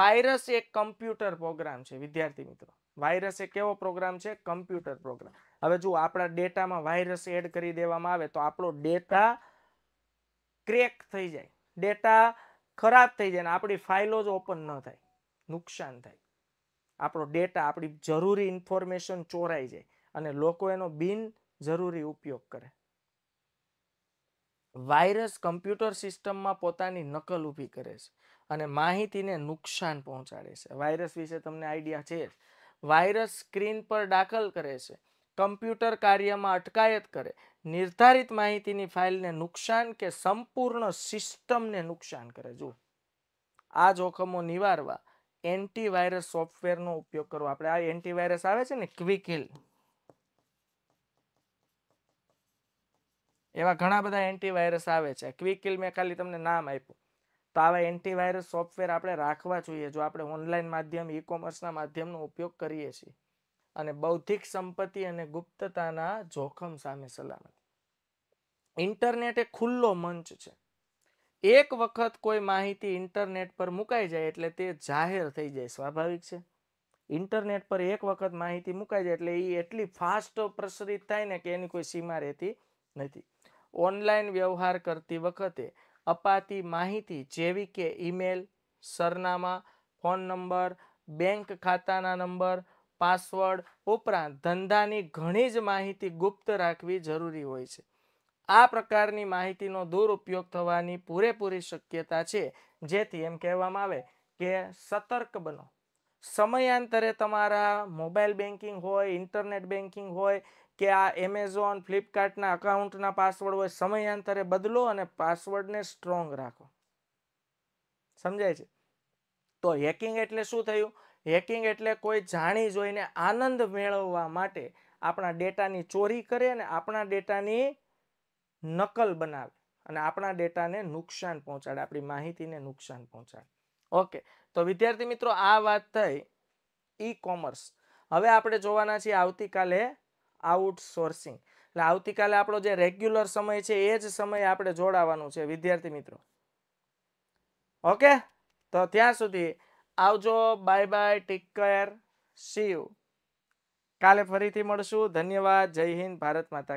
A: વાયરસ એક કમ્પ્યુટર પ્રોગ્રામ છે વિદ્યાર્થી મિત્રો વાયરસ એ કેવો પ્રોગ્રામ છે કમ્પ્યુટર પ્રોગ્રામ હવે જો આપણા ડેટામાં વાયરસ એડ કરી દેવામાં આવે તો આપણો ડેટા ક્રેક થઈ જાય ડેટા ખરાબ થઈ જાય આપણી ફાઇલો જ ઓપન ન થાય નુકસાન થાય આપણો ડેટા આપણી જરૂરી ઇન્ફોર્મેશન ચોરાઈ જાય અને લોકો એનો બિન જરૂરી ઉપયોગ કરે વાયરસ કમ્પ્યુટર સિસ્ટમમાં પોતાની નકલ ઊભી કરે છે અને માહિતીને નુકસાન પહોંચાડે છે વાયરસ વિશે તમને આઈડિયા છે વાયરસ સ્ક્રીન પર દાખલ કરે છે કમ્પ્યુટર કાર્યમાં અટકાયત કરે નિર્ધારિત માહિતીની ફાઇલને નુકસાન કે સંપૂર્ણ સિસ્ટમને નુકસાન કરે જુઓ આ જોખમો નિવારવા એન્ટીવાયરસ સોફ્ટવેરનો ઉપયોગ કરવો આપણે આ એન્ટીવાયરસ આવે છે ને ક્વિક હિલ એવા ઘણા બધા એન્ટીવાયરસ આવે છે ક્વિક હિલ મેં ખાલી તમને નામ આપ્યું તો આવા એન્ટીવાયરસ સોફ્ટવેર આપણે રાખવા જોઈએ જો આપણે ઓનલાઈન માધ્યમ ઈ કોમર્સના માધ્યમનો ઉપયોગ કરીએ છીએ અને બૌદ્ધિક સંપત્તિ અને ગુપ્તતાના જોખમ સામે સલામત ઇન્ટરનેટ એ ખુલ્લો મંચ છે એક વખત કોઈ માહિતી ઇન્ટરનેટ પર મુકાઈ જાય એટલે તે જાહેર થઈ જાય સ્વાભાવિક છે ઇન્ટરનેટ પર એક વખત માહિતી મુકાઈ જાય એટલે એ એટલી ફાસ્ટ પ્રસરિત થાય ને કે એની કોઈ સીમા રહેતી નથી ઓનલાઈન વ્યવહાર કરતી વખતે અપાતી માહિતી જેવી કે ઈમેલ સરનામા ફોન નંબર બેંક ખાતાના નંબર પાસવર્ડ ઉપરાંત ધંધાની ઘણી જ માહિતી ગુપ્ત રાખવી જરૂરી હોય છે આ પ્રકારની માહિતીનો દુરુપયોગ થવાની પૂરેપૂરી શક્યતા છે જેથી એમ કહેવામાં આવે કે સતર્ક બનો સમયાંતરે તમારા મોબાઈલ બેન્કિંગ હોય ઇન્ટરનેટ બેન્કિંગ હોય કે આ એમેઝોન ફ્લિપકાર્ટના અકાઉન્ટના પાસવર્ડ હોય સમયાંતરે બદલો અને પાસવર્ડને સ્ટ્રોંગ રાખો સમજાય છે તો હેકિંગ એટલે શું થયું હેકિંગ એટલે કોઈ જાણી જોઈને આનંદ મેળવવા માટે આપણા ડેટાની ચોરી કરે અને આપણા ડેટાની નકલ બનાવે અને આપણા ડેટાને નુકસાન પહોંચાડે આપણી માહિતીને નુકસાન પહોંચાડે ઓકે તો વિદ્યાર્થી મિત્રો આ વાત થઈ ઈ કોમર્સ હવે આપણે જોવાના છીએ આવતીકાલે આઉટસોર્સિંગ એટલે આવતીકાલે આપણો જે રેગ્યુલર સમય છે એ જ સમય આપણે જોડાવાનું છે વિદ્યાર્થી મિત્રો ઓકે તો ત્યાં સુધી આવજો bye bye take care see you કાલે ફરીથી મળશું ધન્યવાદ જય હિન્દ ભારત માતા